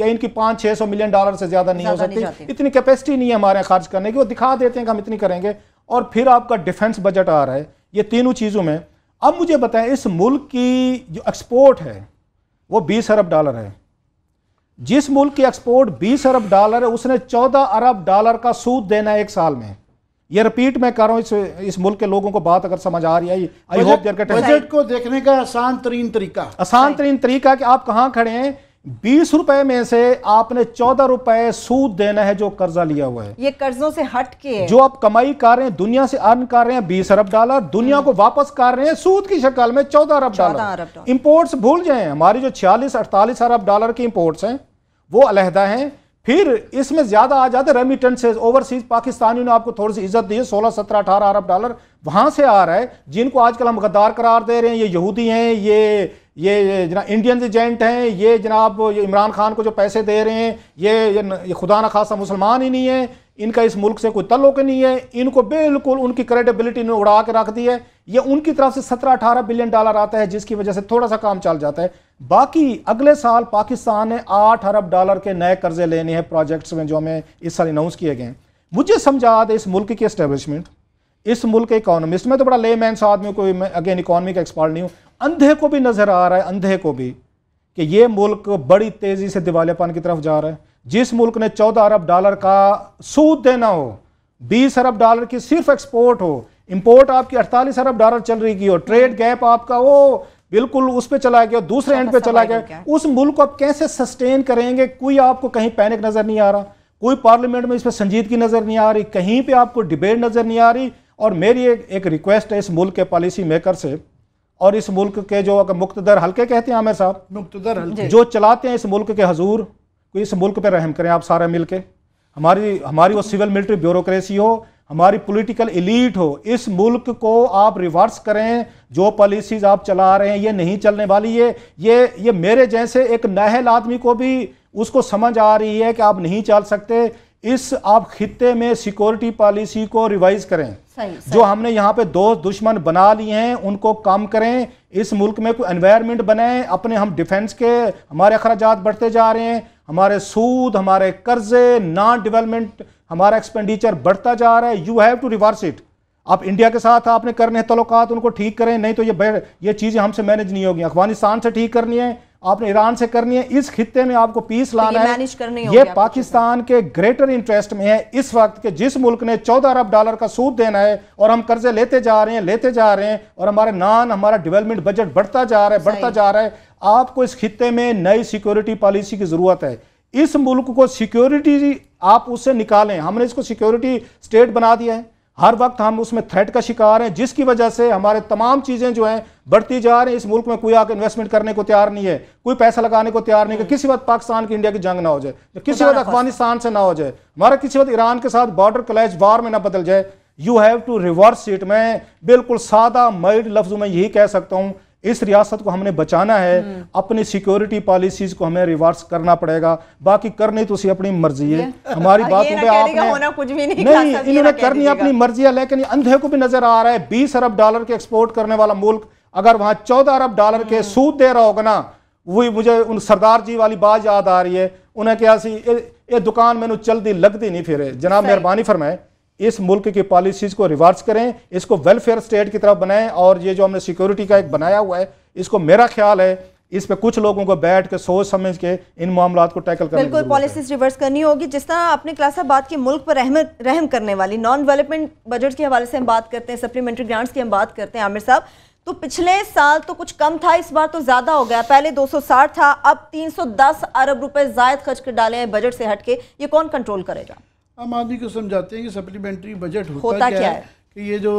या इनकी पाँच छः सौ मिलियन डॉलर से ज़्यादा नहीं हो सकती इतनी कैपेसिटी नहीं है हमारे यहाँ खर्च करने की वो दिखा देते हैं कि हम इतनी करेंगे और फिर आपका डिफेंस बजट आ रहा है ये तीनों चीज़ों में अब मुझे बताएं इस मुल्क की जो एक्सपोर्ट है वो बीस अरब डॉलर है जिस मुल्क की एक्सपोर्ट बीस अरब डॉलर है उसने चौदह अरब डॉलर का सूद देना है एक साल में ये रिपीट मैं कर रहा हूँ इस इस मुल्क के लोगों को बात अगर समझ आ रही है आई होप बजट को देखने का आसान तरीन तरीका आसान तरीन तरीका कि आप कहाँ खड़े हैं बीस रुपए में से आपने चौदह रुपए सूद देना है जो कर्जा लिया हुआ है ये कर्जों से हट के जो आप कमाई कर रहे हैं दुनिया से अर्न कर रहे हैं बीस अरब डॉलर दुनिया हम्म। को वापस कर रहे हैं सूद की शक्ल में चौदह अरब डॉलर इंपोर्ट्स भूल जाए हमारी जो छियालीस अड़तालीस अरब डॉलर की इंपोर्ट्स हैं वो अलहदा हैं फिर इसमें ज्यादा आ जाते रेमिटेंसेज ओवरसीज पाकिस्तानियों ने आपको थोड़ी सी इज्जत दी है सोलह सत्रह अठारह अरब डॉलर वहां से आ रहा है जिनको आजकल हम गद्दार करार दे रहे हैं ये यहूदी हैं ये ये जना इंडियन एजेंट हैं ये जनाब इमरान खान को जो पैसे दे रहे हैं ये ये, ये खुदा न खासा मुसलमान ही नहीं है इनका इस मुल्क से कोई तल्लुक नहीं है इनको बिल्कुल उनकी क्रेडिबिलिटी ने उड़ा के रख दी है ये उनकी तरफ से सत्रह अठारह बिलियन डॉलर आता है जिसकी वजह से थोड़ा सा काम चल जाता है बाकी अगले साल पाकिस्तान ने आठ अरब डॉलर के नए कर्जे लेने हैं प्रोजेक्ट्स में जो हमें इस साल अनाउंस किए गए हैं मुझे समझा दे इस मुल्क की इस्टेब्लिशमेंट इस मुल्क के इकोनॉमिस्ट में तो बड़ा ले मैं आदमी कोई मैं अगेन इकोनॉमी का एक्सपर्ट नहीं हूँ अंधे को भी नज़र आ रहा है अंधे को भी कि ये मुल्क बड़ी तेज़ी से दिवालेपन की तरफ जा रहा है जिस मुल्क ने 14 अरब डॉलर का सूद देना हो 20 अरब डॉलर की सिर्फ एक्सपोर्ट हो इंपोर्ट आपकी 48 अरब डॉलर चल रही की हो ट्रेड गैप आपका वो बिल्कुल उस पर चला गया दूसरे एंड पे चला गया उस मुल्क को आप कैसे सस्टेन करेंगे कोई आपको कहीं पैनिक नज़र नहीं आ रहा कोई पार्लियामेंट में इस पर संजीदगी नज़र नहीं आ रही कहीं पे आपको डिबेट नज़र नहीं आ रही और मेरी एक एक रिक्वेस्ट है इस मुल्क के पॉलिसी मेकर से और इस मुल्क के जो अगर मुक्तदर हल्के कहते हैं आमिर साहब हल्के जो चलाते हैं इस मुल्क के हजूर कोई इस मुल्क पर रहम करें आप सारे मिलकर हमारी हमारी वो सिविल मिलिट्री ब्यूरोक्रेसी हो हमारी पॉलिटिकल इलीट हो इस मुल्क को आप रिवर्स करें जो पॉलिसीज आप चला रहे हैं ये नहीं चलने वाली है ये ये मेरे जैसे एक नहल आदमी को भी उसको समझ आ रही है कि आप नहीं चल सकते इस आप खत्े में सिक्योरिटी पॉलिसी को रिवाइज करें सही, सही। जो हमने यहाँ पे दोस्त दुश्मन बना लिए हैं उनको कम करें इस मुल्क में कोई एनवायरनमेंट बनाए अपने हम डिफेंस के हमारे अखराज बढ़ते जा रहे हैं हमारे सूद हमारे कर्जे नॉन डेवलपमेंट हमारा एक्सपेंडिचर बढ़ता जा रहा है you have to reverse it आप इंडिया के साथ आपने करने हैं तलुकात उनको ठीक करें नहीं तो ये ये चीज़ें हमसे मैनेज नहीं होगी अफगानिस्तान से ठीक करनी है आपने ईरान से करनी है इस खत्े में आपको पीस तो लाना है ये पाकिस्तान के ग्रेटर इंटरेस्ट में है इस वक्त के जिस मुल्क ने चौदह अरब डॉलर का सूद देना है और हम कर्जे लेते जा रहे हैं लेते जा रहे हैं और हमारे नान हमारा डेवलपमेंट बजट बढ़ता जा रहा है बढ़ता जा रहा है आपको इस खत्े में नई सिक्योरिटी पॉलिसी की जरूरत है इस मुल्क को सिक्योरिटी आप उससे निकालें हमने इसको सिक्योरिटी स्टेट बना दिया है हर वक्त हम उसमें थ्रेट का शिकार हैं जिसकी वजह से हमारे तमाम चीज़ें जो हैं बढ़ती जा रही हैं इस मुल्क में कोई आकर इन्वेस्टमेंट करने को तैयार नहीं है कोई पैसा लगाने को तैयार नहीं है किसी वक्त पाकिस्तान की इंडिया की जंग ना हो जाए किसी वक्त अफगानिस्तान से ना हो जाए हमारा किसी वक्त ईरान के साथ बॉर्डर क्लैश वार में ना बदल जाए you have to reverse it मैं बिल्कुल सादा मइड लफ्ज़ों में यही कह सकता हूँ इस रियासत को हमने बचाना है हम्म। अपनी सिक्योरिटी पॉलिसीज को हमें रिवर्स करना पड़ेगा बाकी करनी तो अपनी मर्जी है हमारी [LAUGHS] बात पे आपने कुछ भी नहीं, नहीं इन्होंने करनी अपनी मर्जी है लेकिन अंधे को भी नजर आ रहा है बीस अरब डॉलर के एक्सपोर्ट करने वाला मुल्क अगर वहां चौदह अरब डॉलर के हम्म। सूद दे रहा होगा ना वही मुझे उन सरदार जी वाली बात याद आ रही है उन्हें क्या सी ये दुकान मैंने चलती लगती नहीं फिर जनाब मेहरबानी फरमाए इस मुल्क की पॉलिसीज को रिवर्स करें इसको वेलफेयर स्टेट की तरफ बनाएं और ये जो हमने सिक्योरिटी का एक बनाया हुआ है इसको मेरा ख्याल है इस पे कुछ लोगों को बैठ के सोच समझ के इन मामला को टैकल करना बिल्कुल पॉलिसीज रिवर्स करनी होगी जिस तरह आपने क्लासा बात की मुल्क पर रहम रहम करने वाली नॉन डेवलपमेंट बजट के हवाले से हम बात करते हैं सप्लीमेंट्री ग्रांट्स की हम बात करते हैं आमिर साहब तो पिछले साल तो कुछ कम था इस बार तो ज़्यादा हो गया पहले दो था अब तीन अरब रुपए जायद खर्च कर डाले हैं बजट से हटके ये कौन कंट्रोल करेगा आम आदमी को समझाते हैं कि सप्लीमेंट्री बजट होता, होता क्या, क्या है? है कि ये जो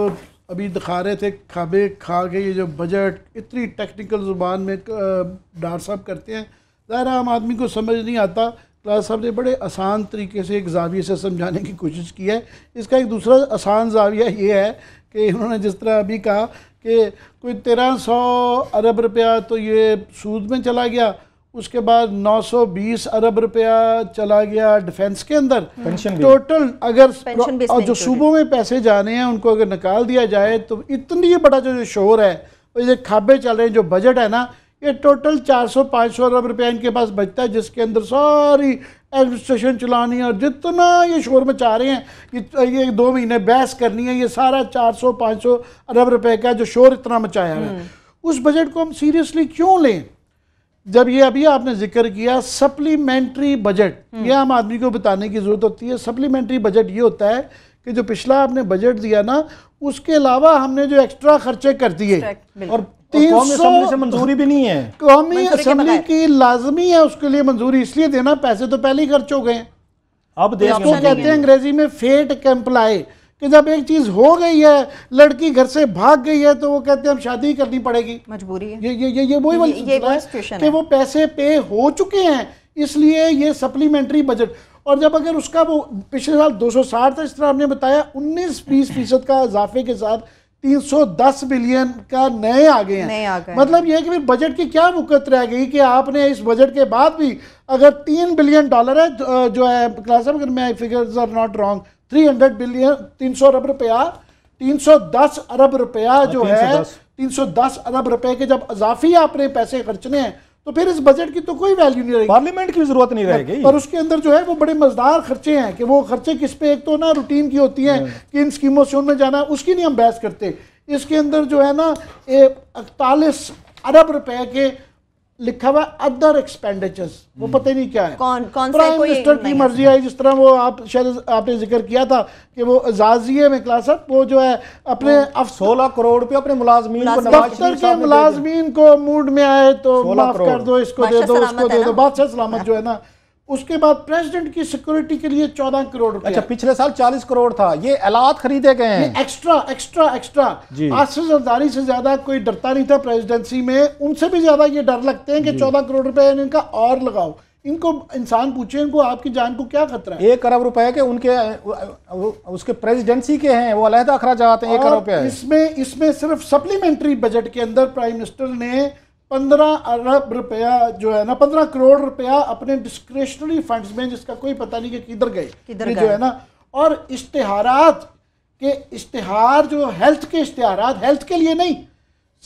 अभी दिखा रहे थे खाबे खा के ये जो बजट इतनी टेक्निकल ज़ुबान में डार साहब करते हैं ज़ाहिर आम आदमी को समझ नहीं आता क्लास साहब ने बड़े आसान तरीके से एक जाविये से समझाने की कोशिश की है इसका एक दूसरा आसान जाविया ये है कि उन्होंने जिस तरह अभी कहा कि कोई तेरह सौ अरब रुपया तो ये सूद में चला गया उसके बाद 920 अरब रुपया चला गया डिफेंस के अंदर टोटल अगर और जो सूबों में पैसे जाने हैं उनको अगर निकाल दिया जाए तो इतनी बड़ा जो शोर है ये खाबे चल रहे हैं जो बजट है ना ये टोटल 400-500 अरब रुपया इनके पास बचता है जिसके अंदर सारी एडमिनिस्ट्रेशन चलानी है और जितना ये शोर मचा रहे हैं ये दो महीने बहस करनी है ये सारा 400-500 अरब रुपए का जो शोर इतना मचाया है हम्म। उस बजट को हम सीरियसली क्यों लें जब ये अभी आपने जिक्र किया सप्लीमेंट्री हम्म। बजट ये आम आदमी को बताने की ज़रूरत होती है सप्लीमेंट्री बजट ये होता है कि जो पिछला आपने बजट दिया ना उसके अलावा हमने जो एक्स्ट्रा खर्चे कर दिए और तीन सौ मंजूरी भी नहीं है कौमी असम्बली की लाजमी है उसके लिए मंजूरी इसलिए देना पैसे तो पहले ही खर्च हो गए अब देखो तो कहते हैं अंग्रेजी में फेट कैंपलाए कि जब एक चीज़ हो गई है लड़की घर से भाग गई है तो वो कहते हैं हम शादी करनी पड़ेगी मजबूरी है ये ये ये वही वाली कि वो पैसे पे हो चुके हैं इसलिए ये सप्लीमेंट्री बजट और जब अगर उसका वो पिछले साल 260 था इस तरह हमने बताया 19 बीस फीसद का इजाफे के साथ 310 बिलियन का नए आ गए हैं मतलब यह है कि फिर बजट की क्या मुकत रह गई कि आपने इस बजट के बाद भी अगर तीन बिलियन डॉलर है तो, जो है क्लास अगर मैं figures are not wrong 300 billion 300 अरब रुपया 310 अरब रुपया हाँ, जो है 310 अरब रुपए के जब अजाफी आपने पैसे खर्चने हैं तो फिर इस बजट की तो कोई वैल्यू नहीं रहेगी पार्लियामेंट की जरूरत नहीं रहेगी पर उसके अंदर जो है वो बड़े मजदार खर्चे हैं कि वो खर्चे किस पे एक तो ना रूटीन की होती है हाँ। कि इन स्कीमों से उनमें जाना उसकी नहीं हम बहस करते इसके अंदर जो है ना इकतालीस अरब रुपए के लिखा हुआ अदर एक्सपेंडिचर्स वो पता ही नहीं क्या है कौन कौन प्राइम मिनिस्टर की मर्जी है जिस तरह वो आप शायद आपने जिक्र किया था कि वो जाजिए में क्लासत वो जो है अपने अब सोलह करोड़ रुपये अपने मुलाजमीन को दफ्तर के मुलाजमीन को मूड में आए तो माफ कर दो इसको दे दो उसको दे दो बादशाह सलामत जो है ना उसके बाद प्रेसिडेंट की सिक्योरिटी के लिए चौदह करोड़ अच्छा पिछले साल चालीस करोड़ था ये एलात खरीदे गए हैं extra extra extra Asif Zardari से ज्यादा कोई डरता नहीं था प्रेसिडेंसी में उनसे भी ज्यादा ये डर लगते हैं कि चौदह करोड़ रुपए इनका और लगाओ इनको इंसान पूछे इनको आपकी जान को क्या खतरा है एक अरब रुपए के उनके उसके प्रेसिडेंसी के हैं वो अलहदा अखराज हैं एक अरब रुपए इसमें इसमें सिर्फ सप्लीमेंट्री बजट के अंदर प्राइम मिनिस्टर ने पंद्रह अरब रुपया जो है ना पंद्रह करोड़ रुपया अपने डिस्क्रेशनरी फंड्स में जिसका कोई पता नहीं कि किधर गए किधर जो है ना और इश्तहारात के इश्तहार जो हेल्थ के इश्तहारात हेल्थ के लिए नहीं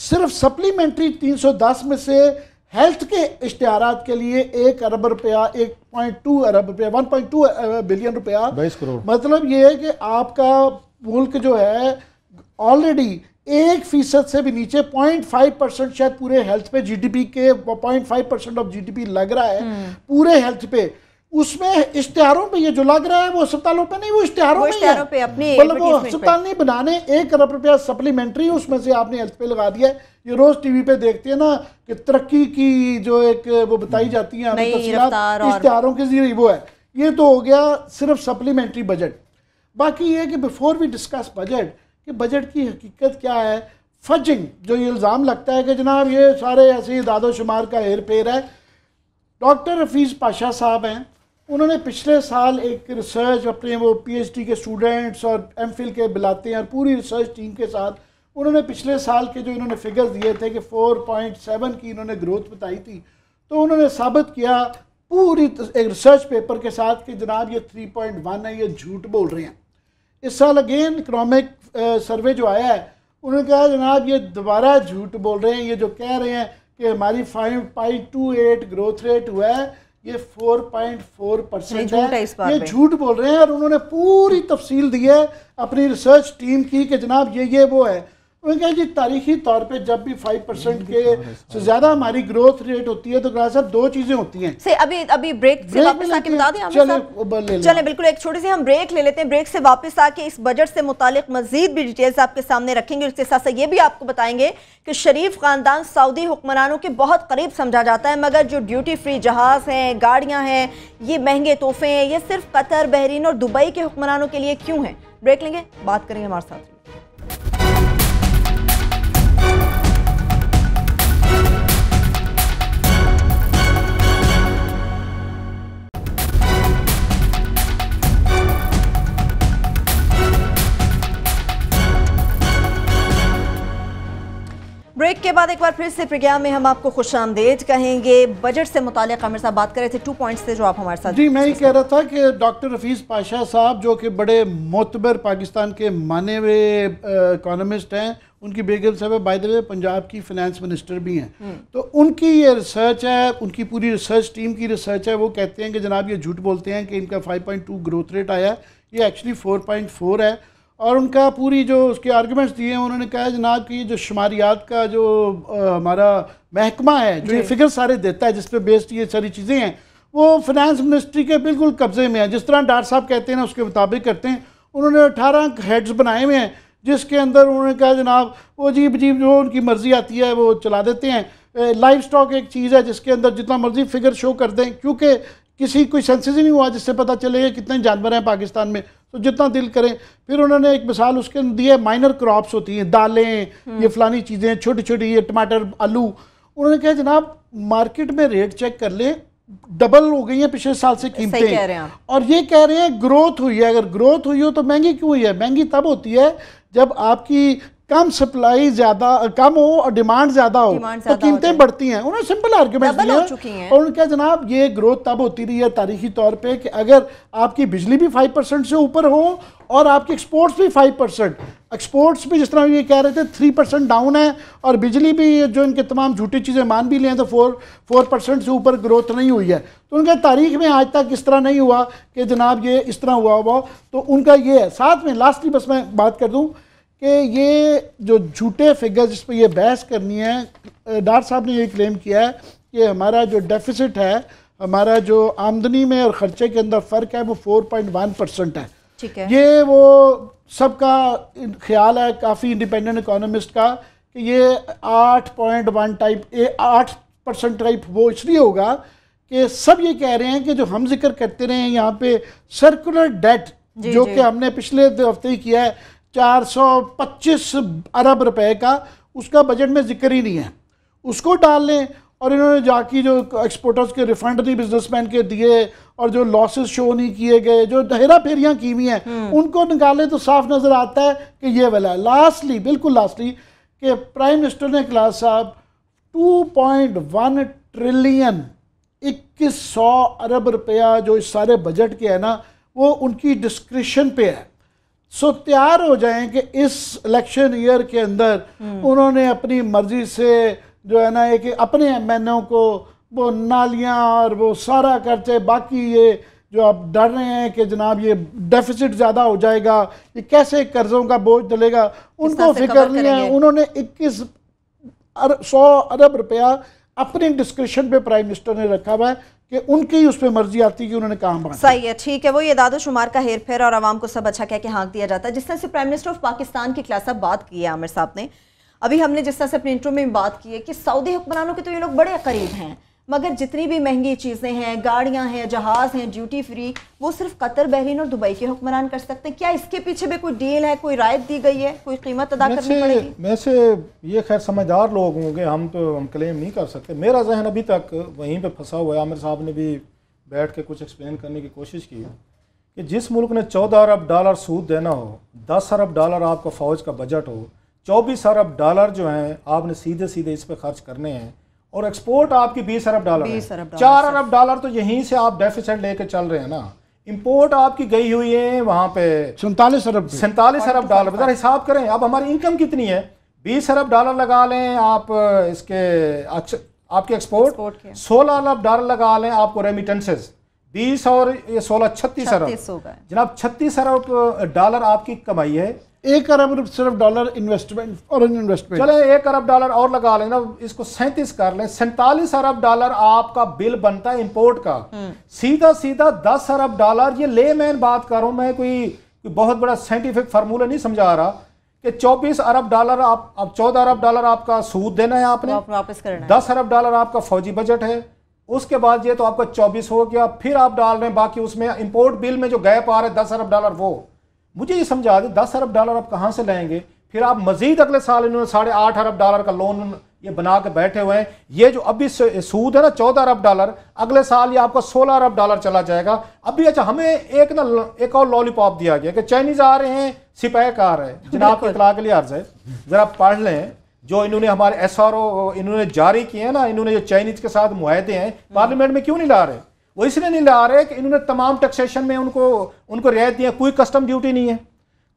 सिर्फ सप्लीमेंट्री 310 में से हेल्थ के इश्तहारात के लिए एक अरब रुपया एक पॉइंट टू अरब रुपया वन पॉइंट टू बिलियन रुपया बाईस करोड़ मतलब ये है कि आपका मुल्क जो है ऑलरेडी एक फीसद से भी नीचे पॉइंट फाइव परसेंट शायद पूरे हेल्थ पे जीडीपी के point five percent of GDP लग रहा है हम्म। पूरे हेल्थ पे उसमें इश्तेहारों पे ये जो लग रहा है वो अस्पतालों पे नहीं वो इश्तेहारों में इश्तेहारों पे अपने मतलब वो अस्पताल नहीं बनाने एक अरब रुपया सप्लीमेंट्री उसमें से आपने हेल्थ पे लगा दिया ये रोज टीवी पे देखते हैं ना कि तरक्की की जो एक वो बताई जाती है इश्तेहारों के जरिए वो है ये तो हो गया सिर्फ सप्लीमेंट्री बजट बाकी ये कि बिफोर वी डिस्कस बजट कि बजट की हकीकत क्या है फजिंग जो ये इल्ज़ाम लगता है कि जनाब ये सारे ऐसे ही दादो शुमार का हेर फेर है डॉक्टर हफीज़ पाशा साहब हैं उन्होंने पिछले साल एक रिसर्च अपने वो पीएचडी के स्टूडेंट्स और एम के बुलाते हैं और पूरी रिसर्च टीम के साथ उन्होंने पिछले साल के जो इन्होंने फिगर्स दिए थे कि 4.7 की इन्होंने ग्रोथ बताई थी तो उन्होंने साबित किया पूरी एक रिसर्च पेपर के साथ कि जनाब ये 3.1 है ये झूठ बोल रहे हैं इस साल अगेन इकनॉमिक सर्वे जो आया है उन्होंने कहा जनाब ये दोबारा झूठ बोल रहे हैं ये जो कह रहे हैं कि हमारी five point two eight growth rate हुआ है ये फोर पॉइंट फोर परसेंट है ये झूठ बोल रहे हैं और उन्होंने पूरी तफसील दी है अपनी रिसर्च टीम की कि जनाब ये ये वो है कहा जी तारीखी तौर पे जब भी फाइव परसेंट के से ज्यादा हमारी ग्रोथ रेट होती है तो ग्राह साहब दो चीजें होती हैं से अभी अभी ब्रेक से वापस आके बता दें चले चले बिल्कुल एक छोटी सी हम ब्रेक ले लेते हैं ब्रेक से वापस आके इस बजट से मुतालिक मजीद भी डिटेल्स आपके सामने रखेंगे उसके साथ साथ ये भी आपको बताएंगे कि शरीफ खानदान सऊदी हुक्मरानों के बहुत करीब समझा जाता है मगर जो ड्यूटी फ्री जहाज हैं गाड़ियाँ हैं ये महंगे तोहफे हैं ये सिर्फ कतर बहरीन और दुबई के हुक्मरानों के लिए क्यों है ब्रेक लेंगे बात करेंगे हमारे साथ ब्रेक के बाद एक बार फिर से प्रोग्राम में हम आपको खुश आमदेद कहेंगे बजट से मुतल अमिर साहब बात कर रहे थे टू पॉइंट्स थे जो आप हमारे साथ जी मैं ही कह रहा था कि डॉक्टर रफीज पाशा साहब जो कि बड़े मोतबर पाकिस्तान के माने हुए इकानमिस्ट हैं उनकी बेगम साहब बाय द वे पंजाब की फाइनेंस मिनिस्टर भी हैं हम्म। तो उनकी ये रिसर्च है उनकी पूरी रिसर्च टीम की रिसर्च है वो कहते हैं कि जनाब ये झूठ बोलते हैं कि इनका टू ग्रोथ रेट आया है ये एक्चुअली फोर है और उनका पूरी जो उसके आर्गूमेंट्स दिए हैं उन्होंने कहा जनाब कि जो शुमारियात का जो हमारा महकमा है जो ये फिगर सारे देता है जिस पर बेस्ड ये सारी चीज़ें हैं वो फाइनेंस मिनिस्ट्री के बिल्कुल कब्ज़े में है जिस तरह डार साहब कहते हैं ना उसके मुताबिक करते हैं उन्होंने अठारह हेड्स बनाए हुए हैं जिसके अंदर उन्होंने कहा जनाब वो अजीब अजीब जो उनकी मर्ज़ी आती है वो चला देते हैं लाइफ स्टॉक एक चीज़ है जिसके अंदर जितना मर्ज़ी फिगर शो कर दें क्योंकि किसी कोई सेंसिस ही नहीं हुआ जिससे पता चलेगा कितने जानवर हैं पाकिस्तान में तो जितना दिल करें फिर उन्होंने एक मिसाल उसके दी है माइनर क्रॉप्स होती हैं दालें हम्म। ये फलानी चीज़ें छोटी छोटी ये टमाटर आलू उन्होंने कहा जनाब मार्केट में रेट चेक कर लें डबल हो गई है पिछले साल से कीमतें और ये कह रहे हैं ग्रोथ हुई है अगर ग्रोथ हुई हो तो महंगी क्यों हुई है महंगी तब होती है जब आपकी कम सप्लाई ज्यादा कम हो और डिमांड ज्यादा हो तो कीमतें बढ़ती हैं उन्होंने सिंपल आर्ग्यूमेंट दिया है और उनका जनाब ये ग्रोथ तब होती रही है तारीखी तौर पे कि अगर आपकी बिजली भी फाइव परसेंट से ऊपर हो और आपकी एक्सपोर्ट्स भी फाइव परसेंट एक्सपोर्ट्स भी जिस तरह ये कह रहे थे थ्री परसेंट डाउन है और बिजली भी जो इनके तमाम झूठी चीज़ें मान भी लें तो फोर फोर परसेंट से ऊपर ग्रोथ नहीं हुई है तो उनका तारीख में आज तक इस तरह नहीं हुआ कि जनाब ये इस तरह हुआ हुआ तो उनका ये है साथ में लास्टली बस मैं बात कर दूँ कि ये जो झूठे फिगर्स जिस पर यह बहस करनी है डार साहब ने ये क्लेम किया है कि हमारा जो डेफिसिट है हमारा जो आमदनी में और ख़र्चे के अंदर फ़र्क है वो फोर पॉइंट वन परसेंट है ठीक है ये वो सबका ख्याल है काफ़ी इंडिपेंडेंट इकोनॉमिस्ट का कि ये आठ पॉइंट वन टाइप ए आठ परसेंट टाइप वो इसलिए होगा कि सब ये कह रहे हैं कि जो हम जिक्र करते रहे हैं यहाँ पे सर्कुलर डेट जो कि हमने पिछले हफ्ते ही किया है 425 अरब रुपए का उसका बजट में जिक्र ही नहीं है उसको डाल लें और इन्होंने जाके जो एक्सपोर्टर्स के रिफंड नहीं बिजनेसमैन के दिए और जो लॉसेस शो नहीं किए गए जो हेरा फेरियाँ की हुई हैं हम्म। उनको निकाले तो साफ नज़र आता है कि ये वाला है लास्टली बिल्कुल लास्टली कि प्राइम मिनिस्टर ने क्लास साहब 2.1 ट्रिलियन इक्कीस सौ अरब रुपया जो इस सारे बजट के है ना वो उनकी डिस्क्रिप्शन पे है सो तैयार हो जाएं कि इस इलेक्शन ईयर के अंदर हम्म। उन्होंने अपनी मर्जी से जो है ना एक अपने एम को वो नालियाँ और वो सारा खर्चे बाकी ये जो आप डर रहे हैं कि जनाब ये डेफिसिट ज़्यादा हो जाएगा ये कैसे कर्ज़ों का बोझ डलेगा उनको फिक्र नहीं है उन्होंने इक्कीस अर, सौ अरब रुपया अपने डिस्क्रिप्शन पे प्राइम मिनिस्टर ने रखा हुआ है कि उनकी उस पर मर्जी आती है कि उन्होंने काम बना सही है ठीक है वो ये दादो शुमार का हेर फेर और आवाम को सब अच्छा कह के हाँक दिया जाता है जिस तरह से प्राइम मिनिस्टर ऑफ पाकिस्तान की क्लास बात की है आमिर साहब ने अभी हमने जिस तरह से अपने इंटरव्यू में बात की है कि सऊदी हुक्मरानों के तो ये लोग बड़े करीब हैं मगर जितनी भी महंगी चीज़ें हैं गाड़ियां हैं जहाज़ हैं ड्यूटी फ्री वो सिर्फ कतर बहरीन और दुबई के हुक्मरान कर सकते हैं क्या इसके पीछे भी कोई डील है कोई रायत दी गई है कोई कीमत अदा करनी पड़ेगी मैं से ये खैर समझदार लोग होंगे हम तो हम क्लेम नहीं कर सकते मेरा जहन अभी तक वहीं पर फंसा हुआ है आमिर साहब ने भी बैठ के कुछ एक्सप्लेन करने की कोशिश की कि जिस मुल्क ने चौदह अरब डॉलर सूद देना हो दस अरब डॉलर आपका फ़ौज का बजट हो चौबीस अरब डॉलर जो हैं आपने सीधे सीधे इस पर खर्च करने हैं और एक्सपोर्ट आपकी बीस अरब डॉलर चार अरब डॉलर तो यहीं से आप डेफिसिट लेके चल रहे हैं ना इम्पोर्ट आपकी गई हुई है वहाँ पे सैतालीस अरब सैंतालीस अरब डॉलर बता हिसाब करें अब हमारी इनकम कितनी है बीस अरब डॉलर लगा लें आप इसके अच्छा आपके एक्सपोर्ट सोलह अरब डॉलर लगा लें आपको रेमिटेंसेज बीस और ये सोलह छत्तीस अरब जनाब छत्तीस अरब डॉलर आपकी कमाई है एक अरब सिर्फ डॉलर इन्वेस्टमेंट और इन्वेस्टमेंट चले एक अरब डॉलर और लगा लेना इसको सैंतीस कर लें सैतालीस अरब डॉलर आपका बिल बनता है इंपोर्ट का हम्म। सीधा सीधा दस अरब डॉलर ये ले मैन बात करूं मैं कोई, कोई बहुत बड़ा साइंटिफिक फार्मूला नहीं समझा रहा कि चौबीस अरब डॉलर आप अब चौदह अरब डॉलर आपका सूद देना है आपने तो वापस करना दस अरब डॉलर आपका फौजी बजट है उसके बाद ये तो आपका चौबीस हो गया फिर आप डाल रहे हैं बाकी उसमें इम्पोर्ट बिल में जो गैप आ रहा है दस अरब डॉलर वो मुझे ये समझा दे दस अरब डॉलर आप कहाँ से लाएंगे फिर आप मजीद अगले साल इन्होंने साढ़े आठ अरब डॉलर का लोन ये बना के बैठे हुए हैं ये जो अभी सूद है ना चौदह अरब डॉलर अगले साल ये आपका सोलह अरब डॉलर चला जाएगा अभी अच्छा हमें एक ना एक और लॉलीपॉप दिया गया कि चाइनीज आ रहे हैं सिपैक आ रहे हैं जनाब के इतला के लिए अर्ज है ज़रा पढ़ लें जो इन्होंने हमारे एस आर ओ इन्होंने जारी किए हैं ना इन्होंने जो चाइनीज के साथ माहदे हैं हम्म। पार्लियामेंट में क्यों नहीं ला रहे वो इसलिए नहीं ला रहे कि इन्होंने तमाम टैक्सेशन में उनको उनको रियायत दी है कोई कस्टम ड्यूटी नहीं है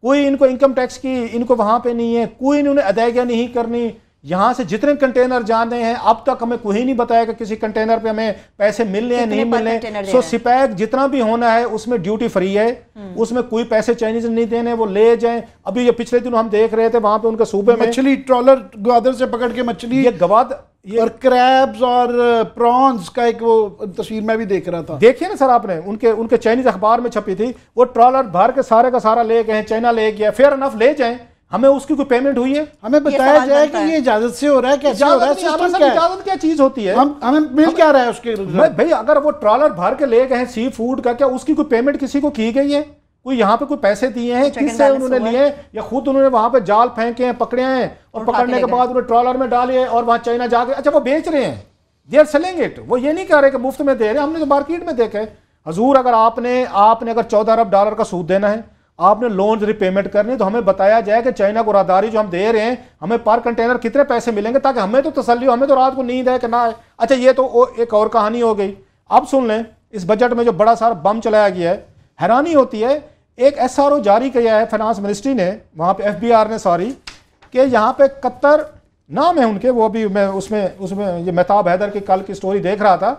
कोई इनको इनकम टैक्स की इनको वहाँ पे नहीं है कोई इन्होंने अदायगियाँ नहीं करनी यहां से जितने कंटेनर जाने हैं अब तक हमें कोई नहीं बताया कि किसी कंटेनर पे हमें पैसे मिलने हैं नहीं मिलने सो सिपैक जितना भी होना है उसमें ड्यूटी फ्री है हम्म। उसमें कोई पैसे चाइनीज नहीं देने वो ले जाए अभी ये पिछले दिनों हम देख रहे थे वहां पे उनके सूबे में मछली ट्रॉलर ग्वादर से पकड़ के मछली ये गवाद ये और क्रैब्स और प्रॉन्स uh, का एक वो तस्वीर मैं भी देख रहा था देखिए ना सर आपने उनके उनके चाइनीज अखबार में छपी थी वो ट्रॉलर भर के सारे का सारा ले गए चाइना ले गया फेयर अनफ ले जाए हमें उसकी कोई पेमेंट हुई है हमें बताया जाए कि ये इजाजत से हो रहा है कैसे हो रहा है क्या इजाजत क्या चीज होती है हम हमें मिल क्या रहा है उसके भाई अगर वो ट्रॉलर भर के ले गए सी फूड का क्या उसकी कोई पेमेंट किसी को की गई है कोई यहाँ पे कोई पैसे दिए हैं किससे उन्होंने लिए या खुद उन्होंने वहां पे जाल फेंके हैं पकड़े हैं और पकड़ने के बाद उन्हें ट्रॉलर में डाले और वहां चाइना जाके अच्छा वो बेच रहे हैं दे आर सेलिंग इट वो ये नहीं कह रहे कि मुफ्त में दे रहे हैं हमने तो मार्केट में देखे हजूर अगर आपने आपने अगर चौदह अरब डॉलर का सूद देना है आपने लोन रिपेमेंट करनी तो हमें बताया जाए कि चाइना को राहदारी जो हम दे रहे हैं हमें पर कंटेनर कितने पैसे मिलेंगे ताकि हमें तो तसली हो हमें तो रात को नींद है कि ना है अच्छा ये तो एक और कहानी हो गई अब सुन लें इस बजट में जो बड़ा सारा बम चलाया गया है हैरानी होती है एक एस जारी किया है फाइनेंस मिनिस्ट्री ने वहाँ पर एफ ने सॉरी कि यहाँ पर कत्तर नाम है उनके वो भी मैं उसमें उसमें ये मेहताब हैदर की कल की स्टोरी देख रहा था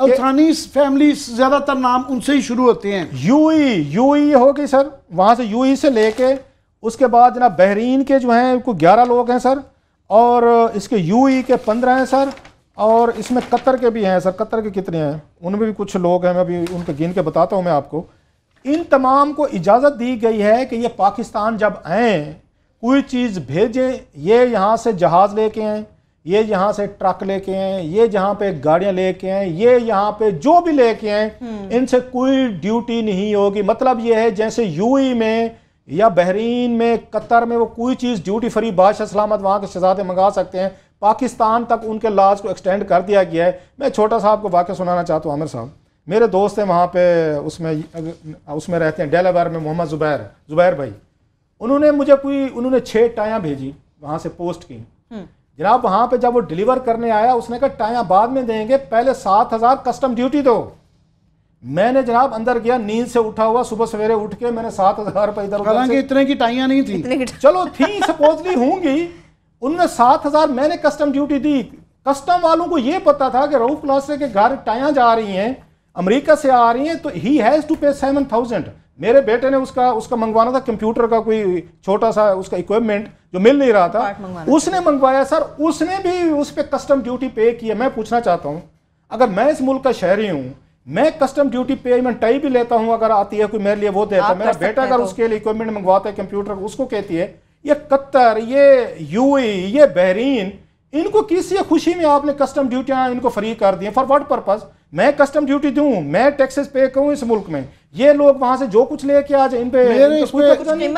अल्थानी फैमिली ज़्यादातर नाम उनसे ही शुरू होते हैं यूई यूई होगी सर वहाँ से यूई से लेके उसके बाद जना बहरीन के जो हैं उनको ग्यारह लोग हैं सर और इसके यूई के पंद्रह हैं सर और इसमें कतर के भी हैं सर कतर के कितने हैं उनमें भी कुछ लोग हैं मैं अभी उनके गिन के बताता हूँ मैं आपको इन तमाम को इजाज़त दी गई है कि ये पाकिस्तान जब आए कोई चीज़ भेजें ये यहाँ से जहाज़ लेके आएँ ये यहाँ से ट्रक लेके आए ये जहाँ पे गाड़ियाँ लेके आए ये यहाँ पे जो भी लेके आए हम्म। इनसे कोई ड्यूटी नहीं होगी मतलब ये है जैसे यूई में या बहरीन में कतर में वो कोई चीज़ ड्यूटी फ्री बादशाह सलामत वहाँ के शहजादे मंगा सकते हैं पाकिस्तान तक उनके लाज को एक्सटेंड कर दिया गया है मैं छोटा सा आपको वाक्य सुनाना चाहता हूँ आमिर साहब मेरे दोस्त हैं वहाँ पे उसमें उसमें रहते हैं डेलावर में मोहम्मद ज़ुबैर ज़ुबैर भाई उन्होंने मुझे कोई उन्होंने छः टायाँ भेजी वहाँ से पोस्ट की हम्म। जनाब वहां पे जब वो डिलीवर करने आया उसने कहा टाइम बाद में देंगे पहले सात हज़ार कस्टम ड्यूटी दो मैंने जनाब अंदर गया नींद से उठा हुआ सुबह सवेरे उठ के मैंने सात हज़ार रुपए इधर हालांकि इतने की टाइया नहीं थी चलो थी सपोजली होंगी उनमें सात हज़ार मैंने कस्टम ड्यूटी दी कस्टम वालों को यह पता था कि रऊफ क्लासे के घर टाइया जा रही हैं अमेरिका से आ रही हैं तो he has to pay seven thousand मेरे बेटे ने उसका उसका मंगवाना था कंप्यूटर का कोई छोटा सा उसका इक्विपमेंट जो मिल नहीं रहा था उसने मंगवाया सर उसने भी उस पर कस्टम ड्यूटी पे किया मैं पूछना चाहता हूँ अगर मैं इस मुल्क का शहरी हूँ मैं कस्टम ड्यूटी पेमेंट टाई भी लेता हूँ अगर आती है कोई मेरे लिए वो देता है मेरा बेटा अगर तो। उसके लिए इक्विपमेंट मंगवाता है कंप्यूटर उसको कहती है ये कत्तर ये यू e, ये बहरीन इनको किसी खुशी में आपने कस्टम ड्यूटियाँ इनको फ्री कर दी फॉर व्हाट पर्पज मैं कस्टम ड्यूटी दूं मैं टैक्सेस पे करूँ इस मुल्क में ये लोग वहां से जो कुछ लेके आ जाए इन पे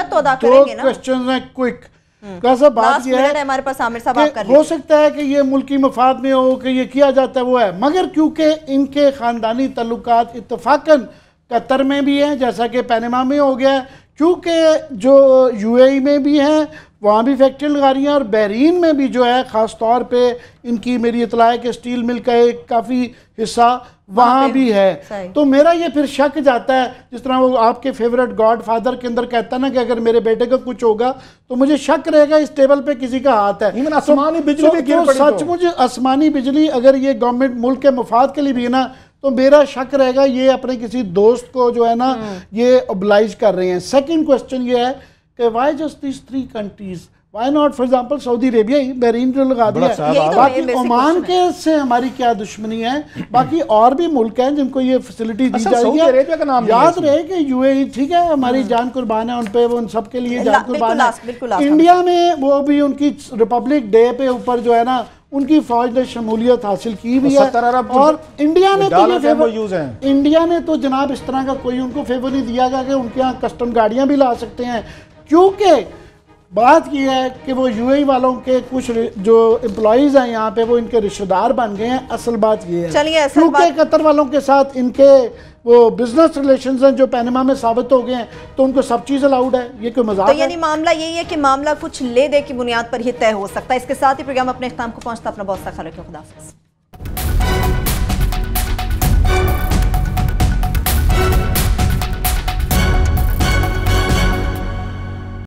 क्वेश्चन है क्विक कैसा हम्म। तो बात यह है हमारे पास आमिर साहब हो सकता है कि ये मुल्की मफाद में हो कि ये किया जाता है वो है मगर क्योंकि इनके ख़ानदानी तल्लुक इतफाक़न कतर में भी हैं जैसा कि पैनमा में हो गया है क्योंकि जो यूएई में भी हैं वहाँ भी फैक्ट्रियाँ लगा रही हैं और बहरीन में भी जो है ख़ास तौर पर इनकी मेरी इतला है कि स्टील मिल का एक काफ़ी हिस्सा वहाँ भी है तो मेरा ये फिर शक जाता है जिस तरह वो आपके फेवरेट गॉड फादर के अंदर कहता है ना कि अगर मेरे बेटे का कुछ होगा तो मुझे शक रहेगा इस टेबल पे किसी का हाथ है तो आसमानी बिजली तो, तो, तो, सचमुच आसमानी बिजली अगर ये गवर्नमेंट मुल्क के मफाद के लिए भी है ना तो मेरा शक रहेगा ये अपने किसी दोस्त को जो है ना हम्म। ये ओबलाइज कर रहे हैं सेकेंड क्वेश्चन ये है कि why just this three countries Why not for example, Saudi Arabia ही बहरीन जो लगा दिया है तो बाकी ओमान के से हमारी क्या दुश्मनी है बाकी और भी मुल्क हैं जिनको ये फैसिलिटी दी अच्छा, जाएगी याद रहे कि यूएई ठीक है हमारी हाँ। जान कुर्बान है उन पे वो उन सब के लिए जान कुर्बान है इंडिया में वो भी उनकी रिपब्लिक डे पे ऊपर जो है ना उनकी फौज ने शमूलियत हासिल की भी है और इंडिया ने तो ये फेवर यूज है इंडिया ने तो जनाब इस तरह का कोई उनको फेवर नहीं दिया गया कि उनके यहाँ कस्टम गाड़ियां भी ला सकते हैं क्योंकि बात यह है कि वो यू वालों के कुछ जो एम्प्लॉज हैं यहाँ पे वो इनके रिश्तेदार बन गए हैं असल बात यह है क्योंकि कतर वालों के साथ इनके वो बिजनेस रिलेशंस हैं जो पैनमा में साबित हो गए हैं तो उनको सब चीज़ अलाउड है ये कोई मजाक तो है यानी मामला यही है कि मामला कुछ ले दे की बुनियाद पर ही तय हो सकता है इसके साथ ही प्रोग्राम अपने अख्ताम को पहुंचता अपना बहुत सा ख्याल रखें